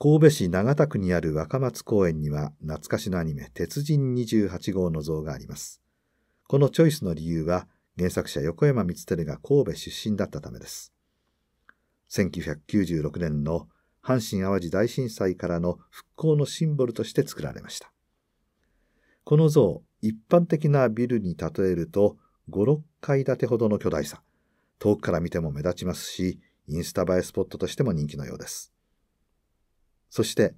神戸市長田区にある若松公園には懐かしのアニメ鉄人28号の像があります。このチョイスの理由は原作者横山光輝が神戸出身だったためです。1996年の阪神・淡路大震災からの復興のシンボルとして作られました。この像、一般的なビルに例えると5、6階建てほどの巨大さ。遠くから見ても目立ちますし、インスタ映えスポットとしても人気のようです。そして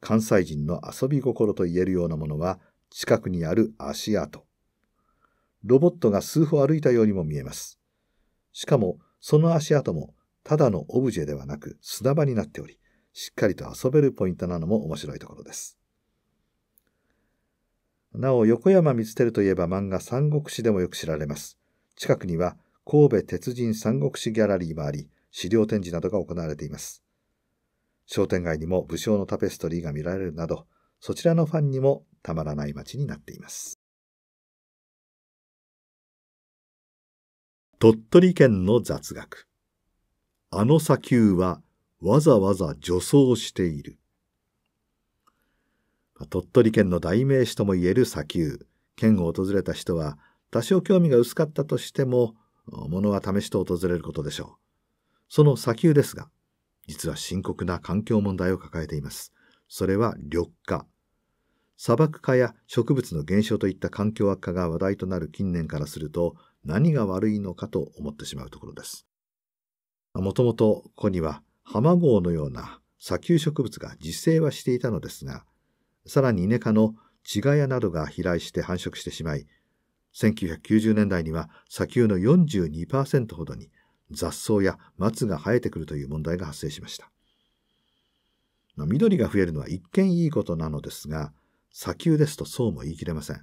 関西人の遊び心と言えるようなものは近くにある足跡。ロボットが数歩歩いたようにも見えます。しかもその足跡もただのオブジェではなく砂場になっており、しっかりと遊べるポイントなのも面白いところです。なお、横山光輝といえば漫画三国志でもよく知られます。近くには神戸鉄人三国志ギャラリーもあり、資料展示などが行われています。商店街にも武将のタペストリーが見られるなど、そちらのファンにもたまらない街になっています。鳥取県の雑学。あの砂丘はわざわざ除草している。鳥取県の代名詞ともいえる砂丘。県を訪れた人は多少興味が薄かったとしても、ものは試して訪れることでしょう。その砂丘ですが、実は深刻な環境問題を抱えています。それは緑化。砂漠化や植物の減少といった環境悪化が話題となる近年からすると何が悪いのかと思ってしまうところです。もともとここにはハマゴーのような砂丘植物が自生はしていたのですが、さらにイネ科のチガヤなどが飛来して繁殖してしまい、1990年代には砂丘の42%ほどに雑草や松が生えてくるという問題が発生しました。緑が増えるのは一見いいことなのですが、砂丘ですとそうも言い切れません。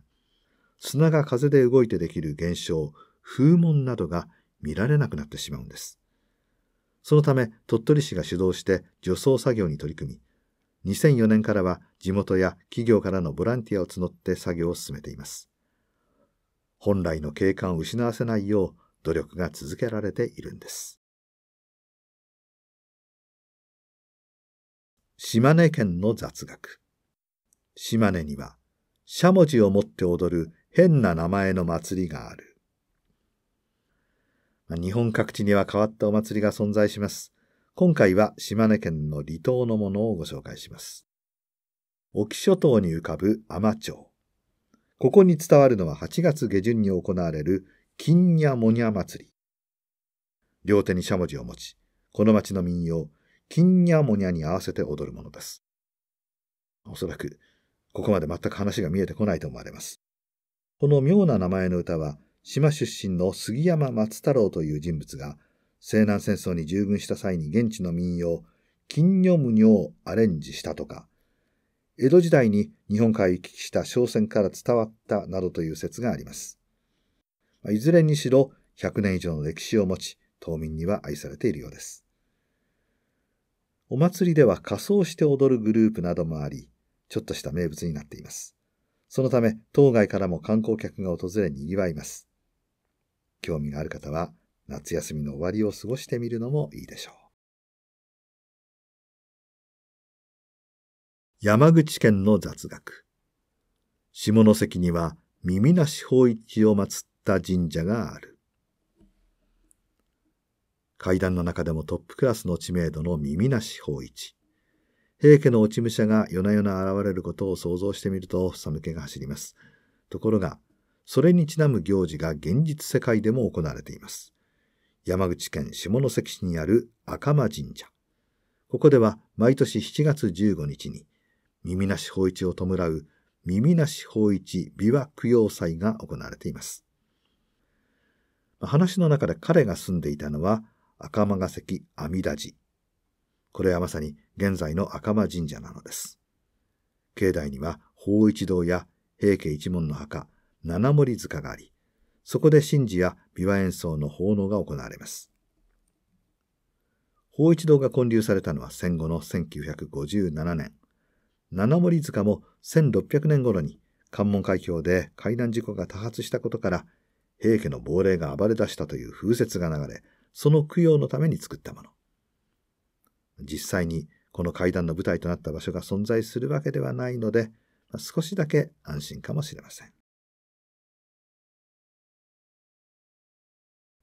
砂が風で動いてできる現象、風紋などが見られなくなってしまうんです。そのため、鳥取市が主導して除草作業に取り組み、2004年からは地元や企業からのボランティアを募って作業を進めています。本来の景観を失わせないよう、努力が続けられているんです。島根県の雑学。島根には、しゃもじを持って踊る変な名前の祭りがある。日本各地には変わったお祭りが存在します。今回は島根県の離島のものをご紹介します。沖諸島に浮かぶ海士町。ここに伝わるのは8月下旬に行われる金ニモニャ祭り。両手にしゃもじを持ち、この町の民謡、金にゃモニゃに合わせて踊るものです。おそらく、ここまで全く話が見えてこないと思われます。この妙な名前の歌は、島出身の杉山松太郎という人物が、西南戦争に従軍した際に現地の民謡、金魚無尿をアレンジしたとか、江戸時代に日本海行き来した商船から伝わったなどという説があります。いずれにしろ100年以上の歴史を持ち、島民には愛されているようです。お祭りでは仮装して踊るグループなどもあり、ちょっとした名物になっています。そのため、島外からも観光客が訪れ賑わいます。興味がある方は、夏休みの終わりを過ごしてみるのもいいでしょう。山口県の雑学。下関には耳なし法一を祀っった神社がある。階段の中でもトップクラスの知名度の耳なし法一。平家の落ち武者が夜な夜な現れることを想像してみると寒気が走ります。ところが、それにちなむ行事が現実世界でも行われています。山口県下関市にある赤間神社。ここでは毎年7月15日に、耳なし法一を弔う耳なし法一琵琶供養祭が行われています。話の中で彼が住んでいたのは赤間が関阿弥陀寺。これはまさに現在の赤間神社なのです。境内には法一堂や平家一門の墓、七森塚があり、そこで神事や琵琶演奏の奉納が行われます。法一堂が建立されたのは戦後の1957年。七森塚も1600年頃に関門海峡で海難事故が多発したことから平家の亡霊が暴れ出したという風説が流れ、その供養のために作ったもの。実際にこの階段の舞台となった場所が存在するわけではないので、少しだけ安心かもしれません。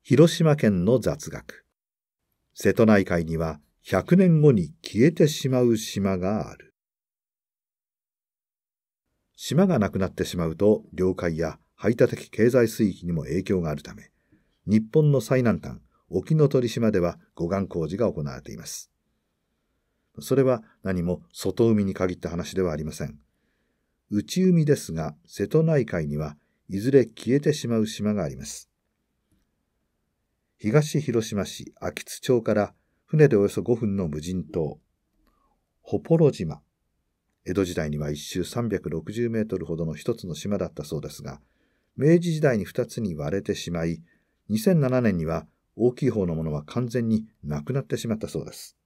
広島県の雑学。瀬戸内海には100年後に消えてしまう島がある。島がなくなってしまうと領海や排他的経済水域にも影響があるため、日本の最南端、沖ノ鳥島では護岸工事が行われています。それは何も外海に限った話ではありません。内海ですが、瀬戸内海にはいずれ消えてしまう島があります。東広島市安芸津町から船でおよそ5分の無人島、ホポロ島。江戸時代には一周360メートルほどの一つの島だったそうですが、明治時代に2つに割れてしまい、2007年には大きい方のものは完全になくなってしまったそうです。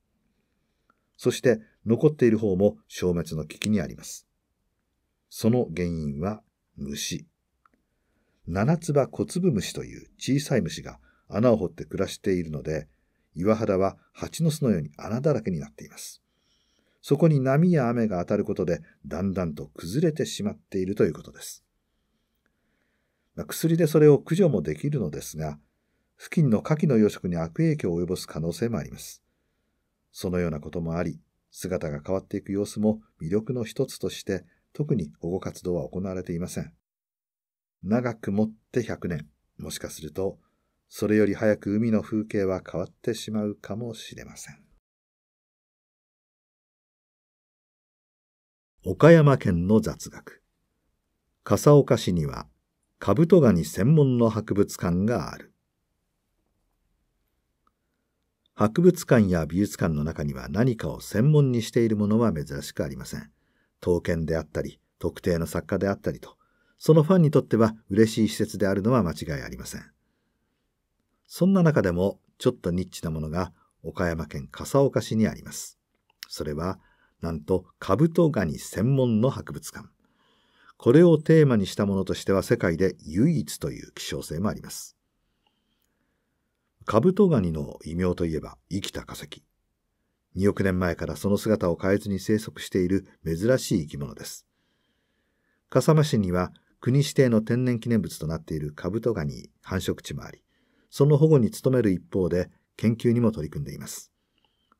そして残っている方も消滅の危機にあります。その原因は虫。七つ葉小粒虫という小さい虫が穴を掘って暮らしているので、岩肌は蜂の巣のように穴だらけになっています。そこに波や雨が当たることで、だんだんと崩れてしまっているということです。薬でそれを駆除もできるのですが、付近の牡蠣の養殖に悪影響を及ぼす可能性もあります。そのようなこともあり、姿が変わっていく様子も魅力の一つとして、特に保護活動は行われていません。長くもって100年、もしかすると、それより早く海の風景は変わってしまうかもしれません。岡山県の雑学。笠岡市にはカブトガニ専門の博物館がある博物館や美術館の中には何かを専門にしているものは珍しくありません刀剣であったり特定の作家であったりとそのファンにとっては嬉しい施設であるのは間違いありませんそんな中でもちょっとニッチなものが岡山県笠岡市にありますそれはなんとカブトガニ専門の博物館これをテーマにしたものとしては世界で唯一という希少性もあります。カブトガニの異名といえば生きた化石。2億年前からその姿を変えずに生息している珍しい生き物です。笠間市には国指定の天然記念物となっているカブトガニ繁殖地もあり、その保護に努める一方で研究にも取り組んでいます。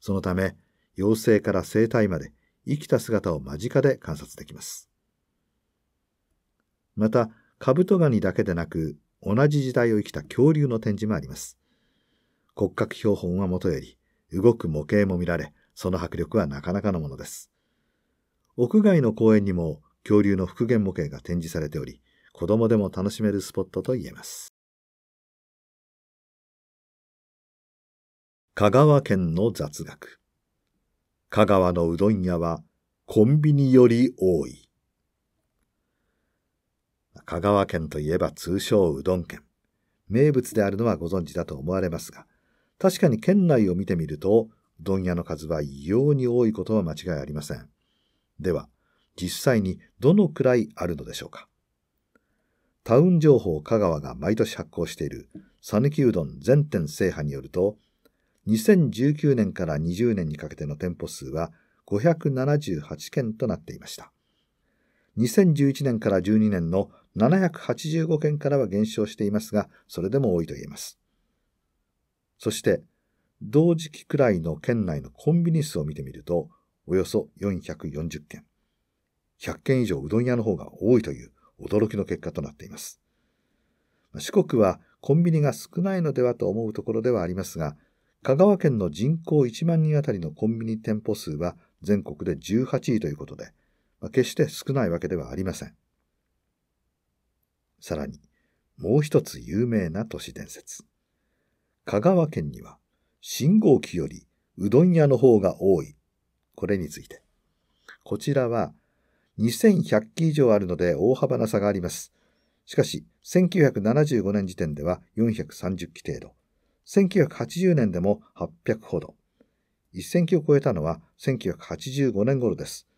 そのため、幼生から生態まで生きた姿を間近で観察できます。また、カブトガニだけでなく、同じ時代を生きた恐竜の展示もあります。骨格標本はもとより、動く模型も見られ、その迫力はなかなかのものです。屋外の公園にも恐竜の復元模型が展示されており、子供でも楽しめるスポットといえます。香川県の雑学。香川のうどん屋はコンビニより多い。香川県といえば通称うどん県。名物であるのはご存知だと思われますが、確かに県内を見てみると、うどん屋の数は異様に多いことは間違いありません。では、実際にどのくらいあるのでしょうか。タウン情報香川が毎年発行している讃岐うどん全店制覇によると、2019年から20年にかけての店舗数は578件となっていました。2011年から12年の785件からは減少していますが、それでも多いと言えます。そして、同時期くらいの県内のコンビニ数を見てみると、およそ440件。100件以上うどん屋の方が多いという驚きの結果となっています。四国はコンビニが少ないのではと思うところではありますが、香川県の人口1万人あたりのコンビニ店舗数は全国で18位ということで、ま決して少ないわけではありません。さらにもう一つ有名な都市伝説。香川県には信号機よりうどん屋の方が多い。これについて。こちらは2100機以上あるので大幅な差があります。しかし、1975年時点では430機程度。1980年でも800ほど。1000機を超えたのは1985年頃です。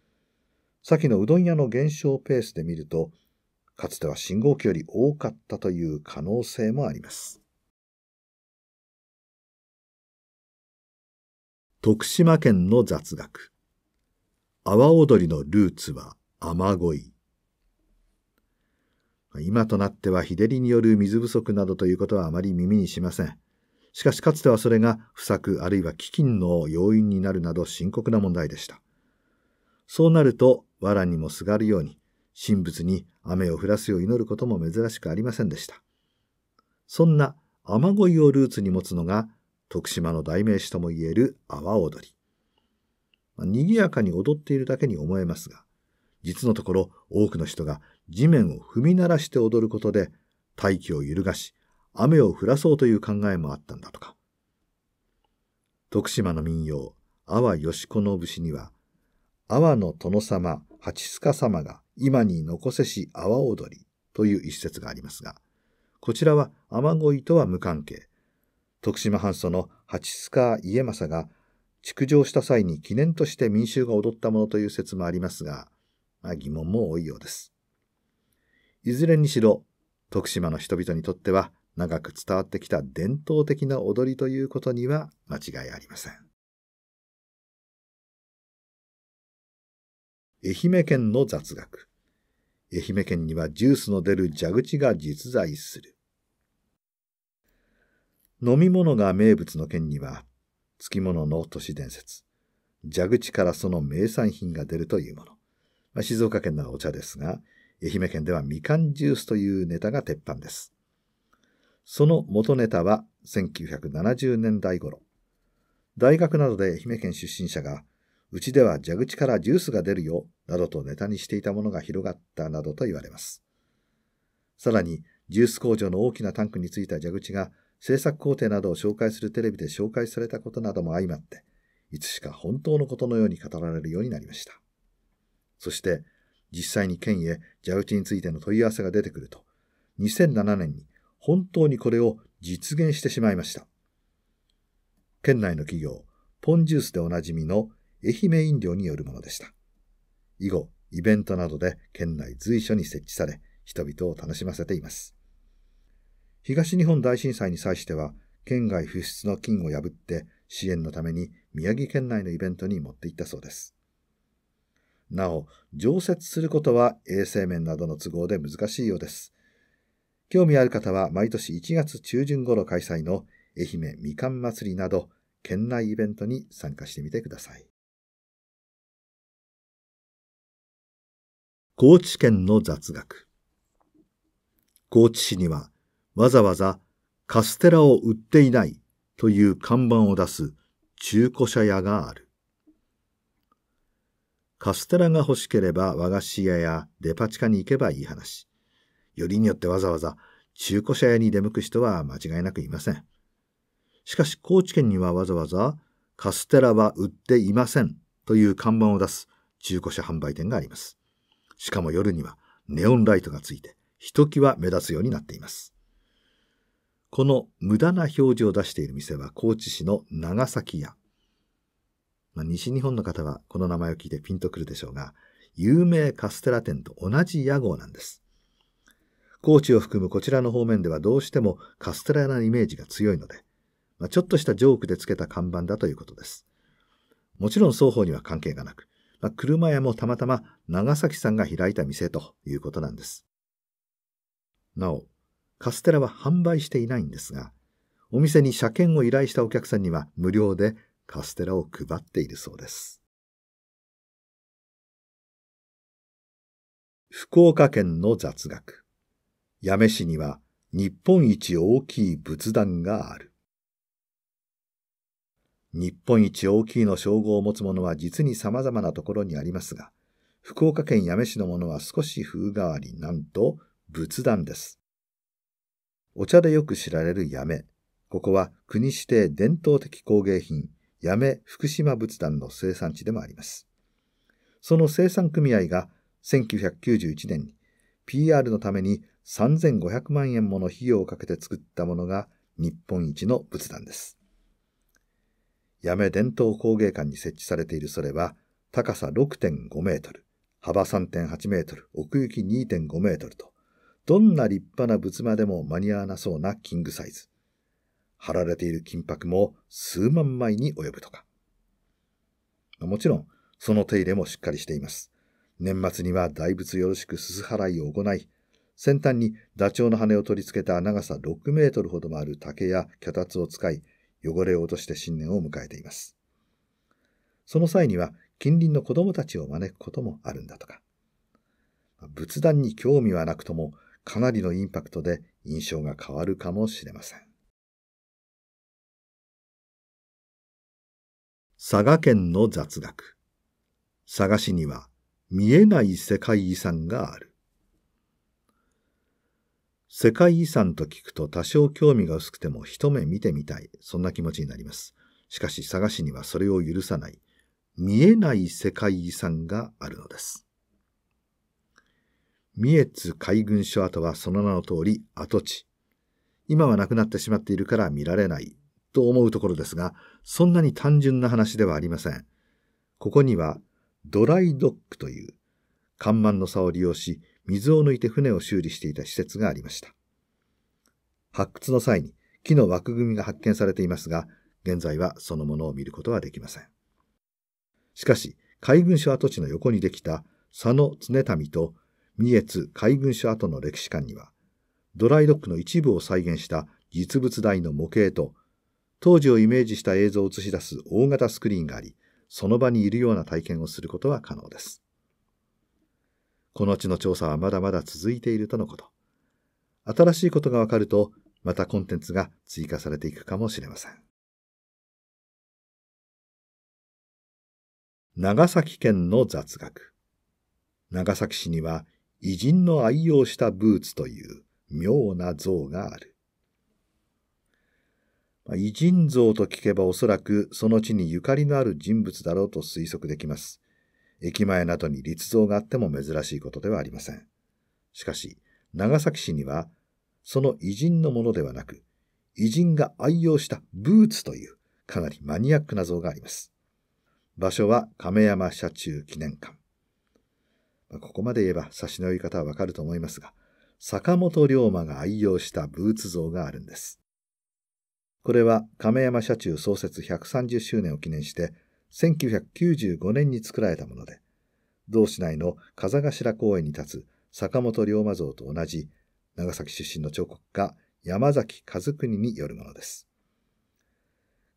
先のうどん屋の減少ペースで見ると、かつては信号機より多かったという可能性もあります。徳島県の雑学。阿波踊りのルーツは雨乞い。今となっては日照りによる水不足などということはあまり耳にしません。しかしかつてはそれが不作あるいは飢饉の要因になるなど深刻な問題でした。そうなると、藁にもすがるように、神仏に雨を降らすよう祈ることも珍しくありませんでした。そんな雨乞いをルーツに持つのが徳島の代名詞とも言える阿波踊り。賑やかに踊っているだけに思えますが、実のところ多くの人が地面を踏み鳴らして踊ることで大気を揺るがし、雨を降らそうという考えもあったんだとか。徳島の民謡、阿波よしこの節には、阿波の殿様、八須賀様が今に残せし阿波踊りという一節がありますが、こちらは雨乞いとは無関係。徳島藩祖の八須賀家政が築城した際に記念として民衆が踊ったものという説もありますが、まあ、疑問も多いようです。いずれにしろ、徳島の人々にとっては長く伝わってきた伝統的な踊りということには間違いありません。愛媛県の雑学。愛媛県にはジュースの出る蛇口が実在する。飲み物が名物の県には、つきものの都市伝説。蛇口からその名産品が出るというもの。まあ、静岡県ならお茶ですが、愛媛県ではみかんジュースというネタが鉄板です。その元ネタは1970年代頃、大学などで愛媛県出身者がうちでは蛇口からジュースが出るよ、などとネタにしていたものが広がったなどと言われます。さらに、ジュース工場の大きなタンクについた蛇口が制作工程などを紹介するテレビで紹介されたことなども相まって、いつしか本当のことのように語られるようになりました。そして、実際に県へ蛇口についての問い合わせが出てくると、2007年に本当にこれを実現してしまいました。県内の企業、ポンジュースでおなじみの愛媛飲料によるものでした。以後、イベントなどで県内随所に設置され、人々を楽しませています。東日本大震災に際しては、県外不出の金を破って支援のために宮城県内のイベントに持っていったそうです。なお、常設することは衛生面などの都合で難しいようです。興味ある方は毎年1月中旬頃開催の愛媛みかん祭りなど県内イベントに参加してみてください。高知県の雑学高知市にはわざわざカステラを売っていないという看板を出す中古車屋があるカステラが欲しければ和菓子屋やデパ地下に行けばいい話よりによってわざわざ中古車屋に出向く人は間違いなくいませんしかし高知県にはわざわざカステラは売っていませんという看板を出す中古車販売店がありますしかも夜にはネオンライトがついて、ひときわ目立つようになっています。この無駄な表示を出している店は高知市の長崎屋。まあ、西日本の方はこの名前を聞いてピンとくるでしょうが、有名カステラ店と同じ屋号なんです。高知を含むこちらの方面ではどうしてもカステラなイメージが強いので、まあ、ちょっとしたジョークでつけた看板だということです。もちろん双方には関係がなく、まあ、車屋もたまたま長崎さんが開いた店ということなんです。なお、カステラは販売していないんですが、お店に車検を依頼したお客さんには無料でカステラを配っているそうです。福岡県の雑学。八女市には日本一大きい仏壇がある。日本一大きいの称号を持つものは実に様々なところにありますが、福岡県八女市のものは少し風変わり、なんと仏壇です。お茶でよく知られる八女。ここは国指定伝統的工芸品、八女福島仏壇の生産地でもあります。その生産組合が1991年に PR のために3500万円もの費用をかけて作ったものが日本一の仏壇です。八女伝統工芸館に設置されているそれは、高さ6.5メートル、幅3.8メートル、奥行き2.5メートルと、どんな立派な仏間でも間に合わなそうなキングサイズ。貼られている金箔も数万枚に及ぶとか。もちろん、その手入れもしっかりしています。年末には大仏よろしくすす払いを行い、先端にダチョウの羽を取り付けた長さ6メートルほどもある竹や脚立を使い、汚れを落として新年を迎えています。その際には近隣の子供たちを招くこともあるんだとか。仏壇に興味はなくともかなりのインパクトで印象が変わるかもしれません。佐賀県の雑学。佐賀市には見えない世界遺産がある。世界遺産と聞くと多少興味が薄くても一目見てみたい、そんな気持ちになります。しかし佐賀市にはそれを許さない、見えない世界遺産があるのです。三重津海軍所跡はその名の通り跡地。今はなくなってしまっているから見られないと思うところですが、そんなに単純な話ではありません。ここにはドライドックという、看板の差を利用し、水を抜いて船を修理していた施設がありました。発掘の際に木の枠組みが発見されていますが、現在はそのものを見ることはできません。しかし、海軍所跡地の横にできた佐野常民と三重津海軍所跡の歴史館には、ドライドックの一部を再現した実物大の模型と、当時をイメージした映像を映し出す大型スクリーンがあり、その場にいるような体験をすることは可能です。この地の調査はまだまだ続いているとのこと。新しいことがわかると、またコンテンツが追加されていくかもしれません。長崎県の雑学。長崎市には偉人の愛用したブーツという妙な像がある。偉人像と聞けばおそらくその地にゆかりのある人物だろうと推測できます。駅前などに立像があっても珍しいことではありません。しかし、長崎市には、その偉人のものではなく、偉人が愛用したブーツというかなりマニアックな像があります。場所は亀山社中記念館。ここまで言えば差しの言い方はわかると思いますが、坂本龍馬が愛用したブーツ像があるんです。これは亀山社中創設130周年を記念して1995年に作られたもので、同市内の風頭公園に立つ坂本龍馬像と同じ長崎出身の彫刻家山崎和国によるものです。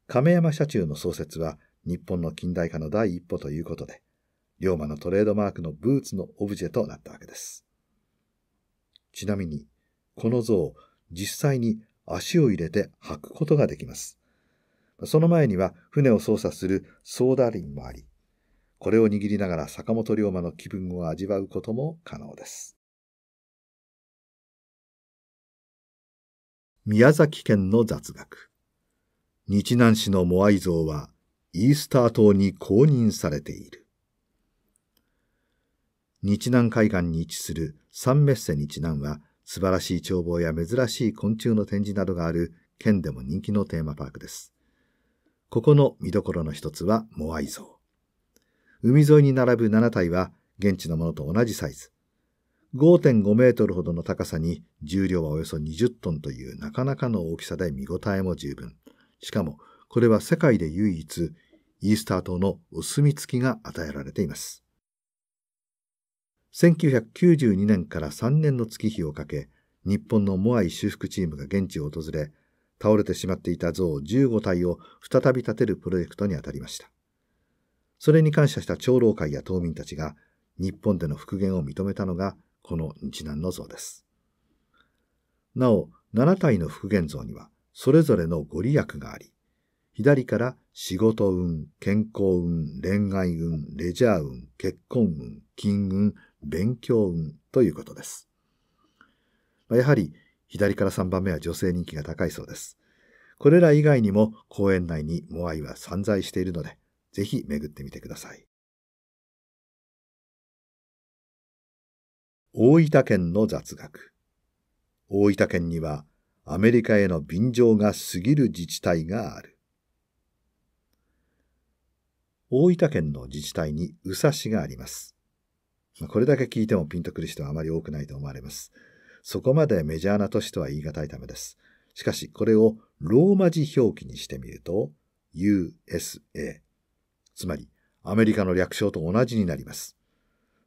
亀山社中の創設は日本の近代化の第一歩ということで、龍馬のトレードマークのブーツのオブジェとなったわけです。ちなみに、この像、実際に足を入れて履くことができます。その前には船を操作するソーダリンもあり、これを握りながら坂本龍馬の気分を味わうことも可能です。宮崎県の雑学。日南市のモアイ像はイースター島に公認されている。日南海岸に位置するサンメッセ日南は素晴らしい眺望や珍しい昆虫の展示などがある県でも人気のテーマパークです。ここの見どころの一つはモアイ像。海沿いに並ぶ7体は現地のものと同じサイズ。5.5メートルほどの高さに重量はおよそ20トンというなかなかの大きさで見応えも十分。しかもこれは世界で唯一イースター島のお墨付きが与えられています。1992年から3年の月日をかけ、日本のモアイ修復チームが現地を訪れ、倒れてしまっていた像15体を再び建てるプロジェクトに当たりました。それに感謝した長老会や島民たちが日本での復元を認めたのがこの日南の像です。なお、7体の復元像にはそれぞれのご利益があり、左から仕事運、健康運、恋愛運、レジャー運、結婚運、金運、勉強運ということです。やはり左から3番目は女性人気が高いそうです。これら以外にも公園内にモアイは散在しているので、ぜひ巡ってみてください。大分県の雑学。大分県にはアメリカへの便乗が過ぎる自治体がある。大分県の自治体に宇佐市があります。これだけ聞いてもピンとくる人はあまり多くないと思われます。そこまでメジャーな都市とは言い難いためです。しかし、これをローマ字表記にしてみると、USA。つまり、アメリカの略称と同じになります。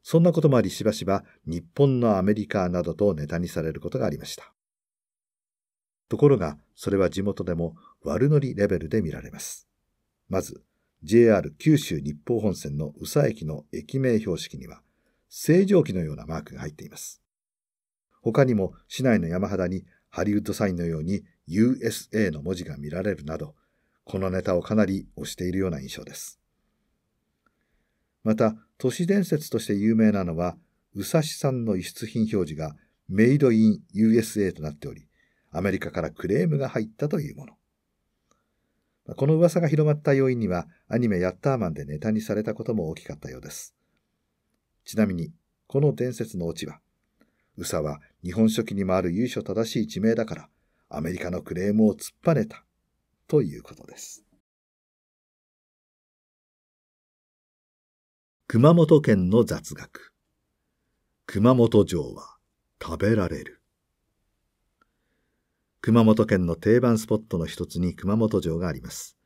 そんなこともあり、しばしば日本のアメリカなどとネタにされることがありました。ところが、それは地元でも悪乗りレベルで見られます。まず、JR 九州日報本線の宇佐駅の駅名標識には、正常期のようなマークが入っています。他にも市内の山肌にハリウッドサインのように USA の文字が見られるなど、このネタをかなり推しているような印象です。また、都市伝説として有名なのは、宇佐市産の輸出品表示がメイドイン USA となっており、アメリカからクレームが入ったというもの。この噂が広まった要因には、アニメヤッターマンでネタにされたことも大きかったようです。ちなみに、この伝説のオチは、宇佐は日本書紀にもある由緒正しい地名だから、アメリカのクレームを突っぱねた、ということです。熊本県の雑学。熊本城は食べられる。熊本県の定番スポットの一つに熊本城があります。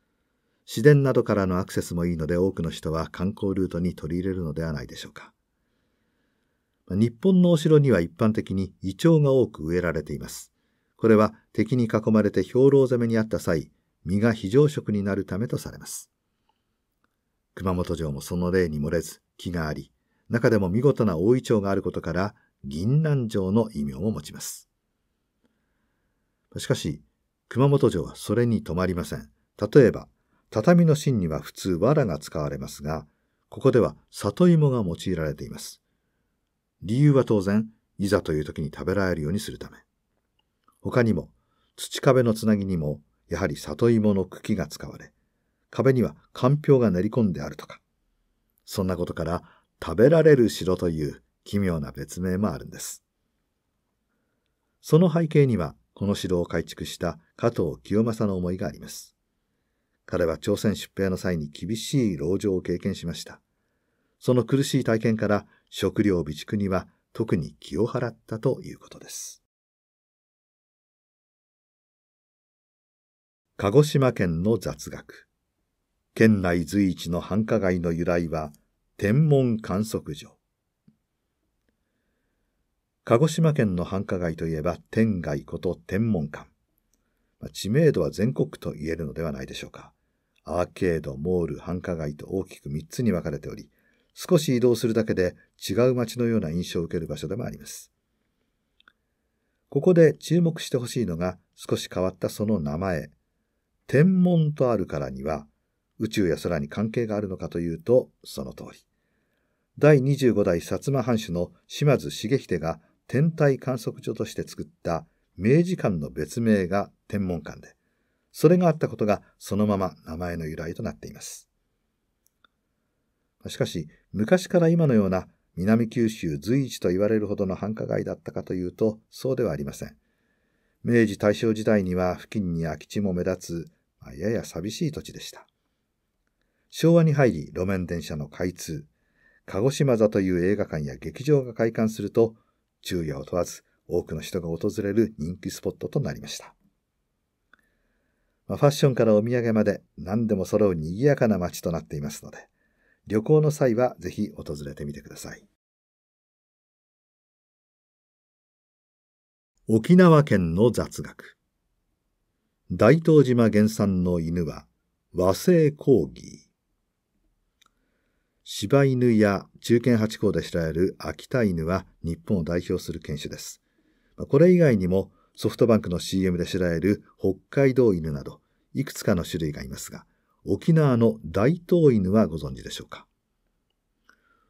自然などからのアクセスもいいので多くの人は観光ルートに取り入れるのではないでしょうか。日本のお城には一般的にイチョウが多く植えられています。これは敵に囲まれて兵糧攻めにあった際、実が非常食になるためとされます。熊本城もその例に漏れず木があり、中でも見事な大イチョウがあることから、銀南城の異名を持ちます。しかし、熊本城はそれに止まりません。例えば、畳の芯には普通藁が使われますが、ここでは里芋が用いられています。理由は当然、いざという時に食べられるようにするため。他にも、土壁のつなぎにも、やはり里芋の茎が使われ、壁にはかんぴょうが練り込んであるとか。そんなことから、食べられる城という奇妙な別名もあるんです。その背景には、この城を改築した加藤清正の思いがあります。彼は朝鮮出兵の際に厳しい牢状を経験しました。その苦しい体験から食料備蓄には特に気を払ったということです。鹿児島県の雑学。県内随一の繁華街の由来は、天文観測所。鹿児島県の繁華街といえば、天外こと天文館。知名度は全国区と言えるのではないでしょうか。アーケード、モール、繁華街と大きく3つに分かれており、少し移動するだけで違う街のような印象を受ける場所でもあります。ここで注目してほしいのが少し変わったその名前。天文とあるからには宇宙や空に関係があるのかというとその通り。第25代薩摩藩主の島津重秀が天体観測所として作った明治館の別名が天文館で、それがあったことがそのまま名前の由来となっています。しかし、昔から今のような南九州随一と言われるほどの繁華街だったかというと、そうではありません。明治大正時代には付近に空き地も目立つ、やや寂しい土地でした。昭和に入り路面電車の開通、鹿児島座という映画館や劇場が開館すると、昼夜を問わず多くの人が訪れる人気スポットとなりました。まあ、ファッションからお土産まで何でも揃う賑やかな街となっていますので、旅行の際はぜひ訪れてみてください。沖縄県の雑学大東島原産の犬は和製コーギー柴犬や中堅八甲で知られる秋田犬は日本を代表する犬種ですこれ以外にもソフトバンクの CM で知られる北海道犬などいくつかの種類がいますが沖縄の大東犬はご存知でしょうか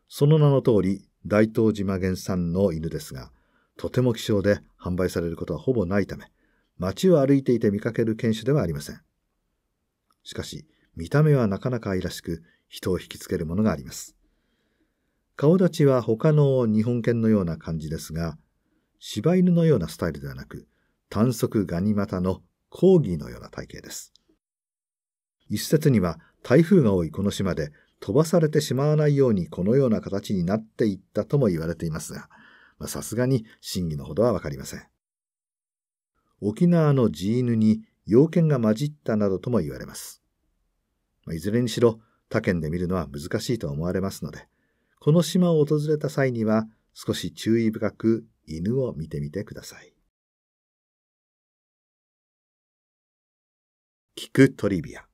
その名の通り大東島原産の犬ですがとても希少で販売されることはほぼないため街を歩いていて見かける犬種ではありませんしかし見た目はなかなか愛らしく人を引きつけるものがあります顔立ちは他の日本犬のような感じですが柴犬のようなスタイルではなく短足ガニ股のコーギーのような体型です一説には台風が多いこの島で飛ばされてしまわないようにこのような形になっていったとも言われていますが、さすがに真偽のほどはわかりません。沖縄の地犬に要件が混じったなどとも言われます。まあ、いずれにしろ他県で見るのは難しいと思われますので、この島を訪れた際には少し注意深く犬を見てみてください。聞くトリビア。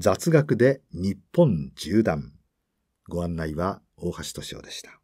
雑学で日本縦断。ご案内は大橋敏夫でした。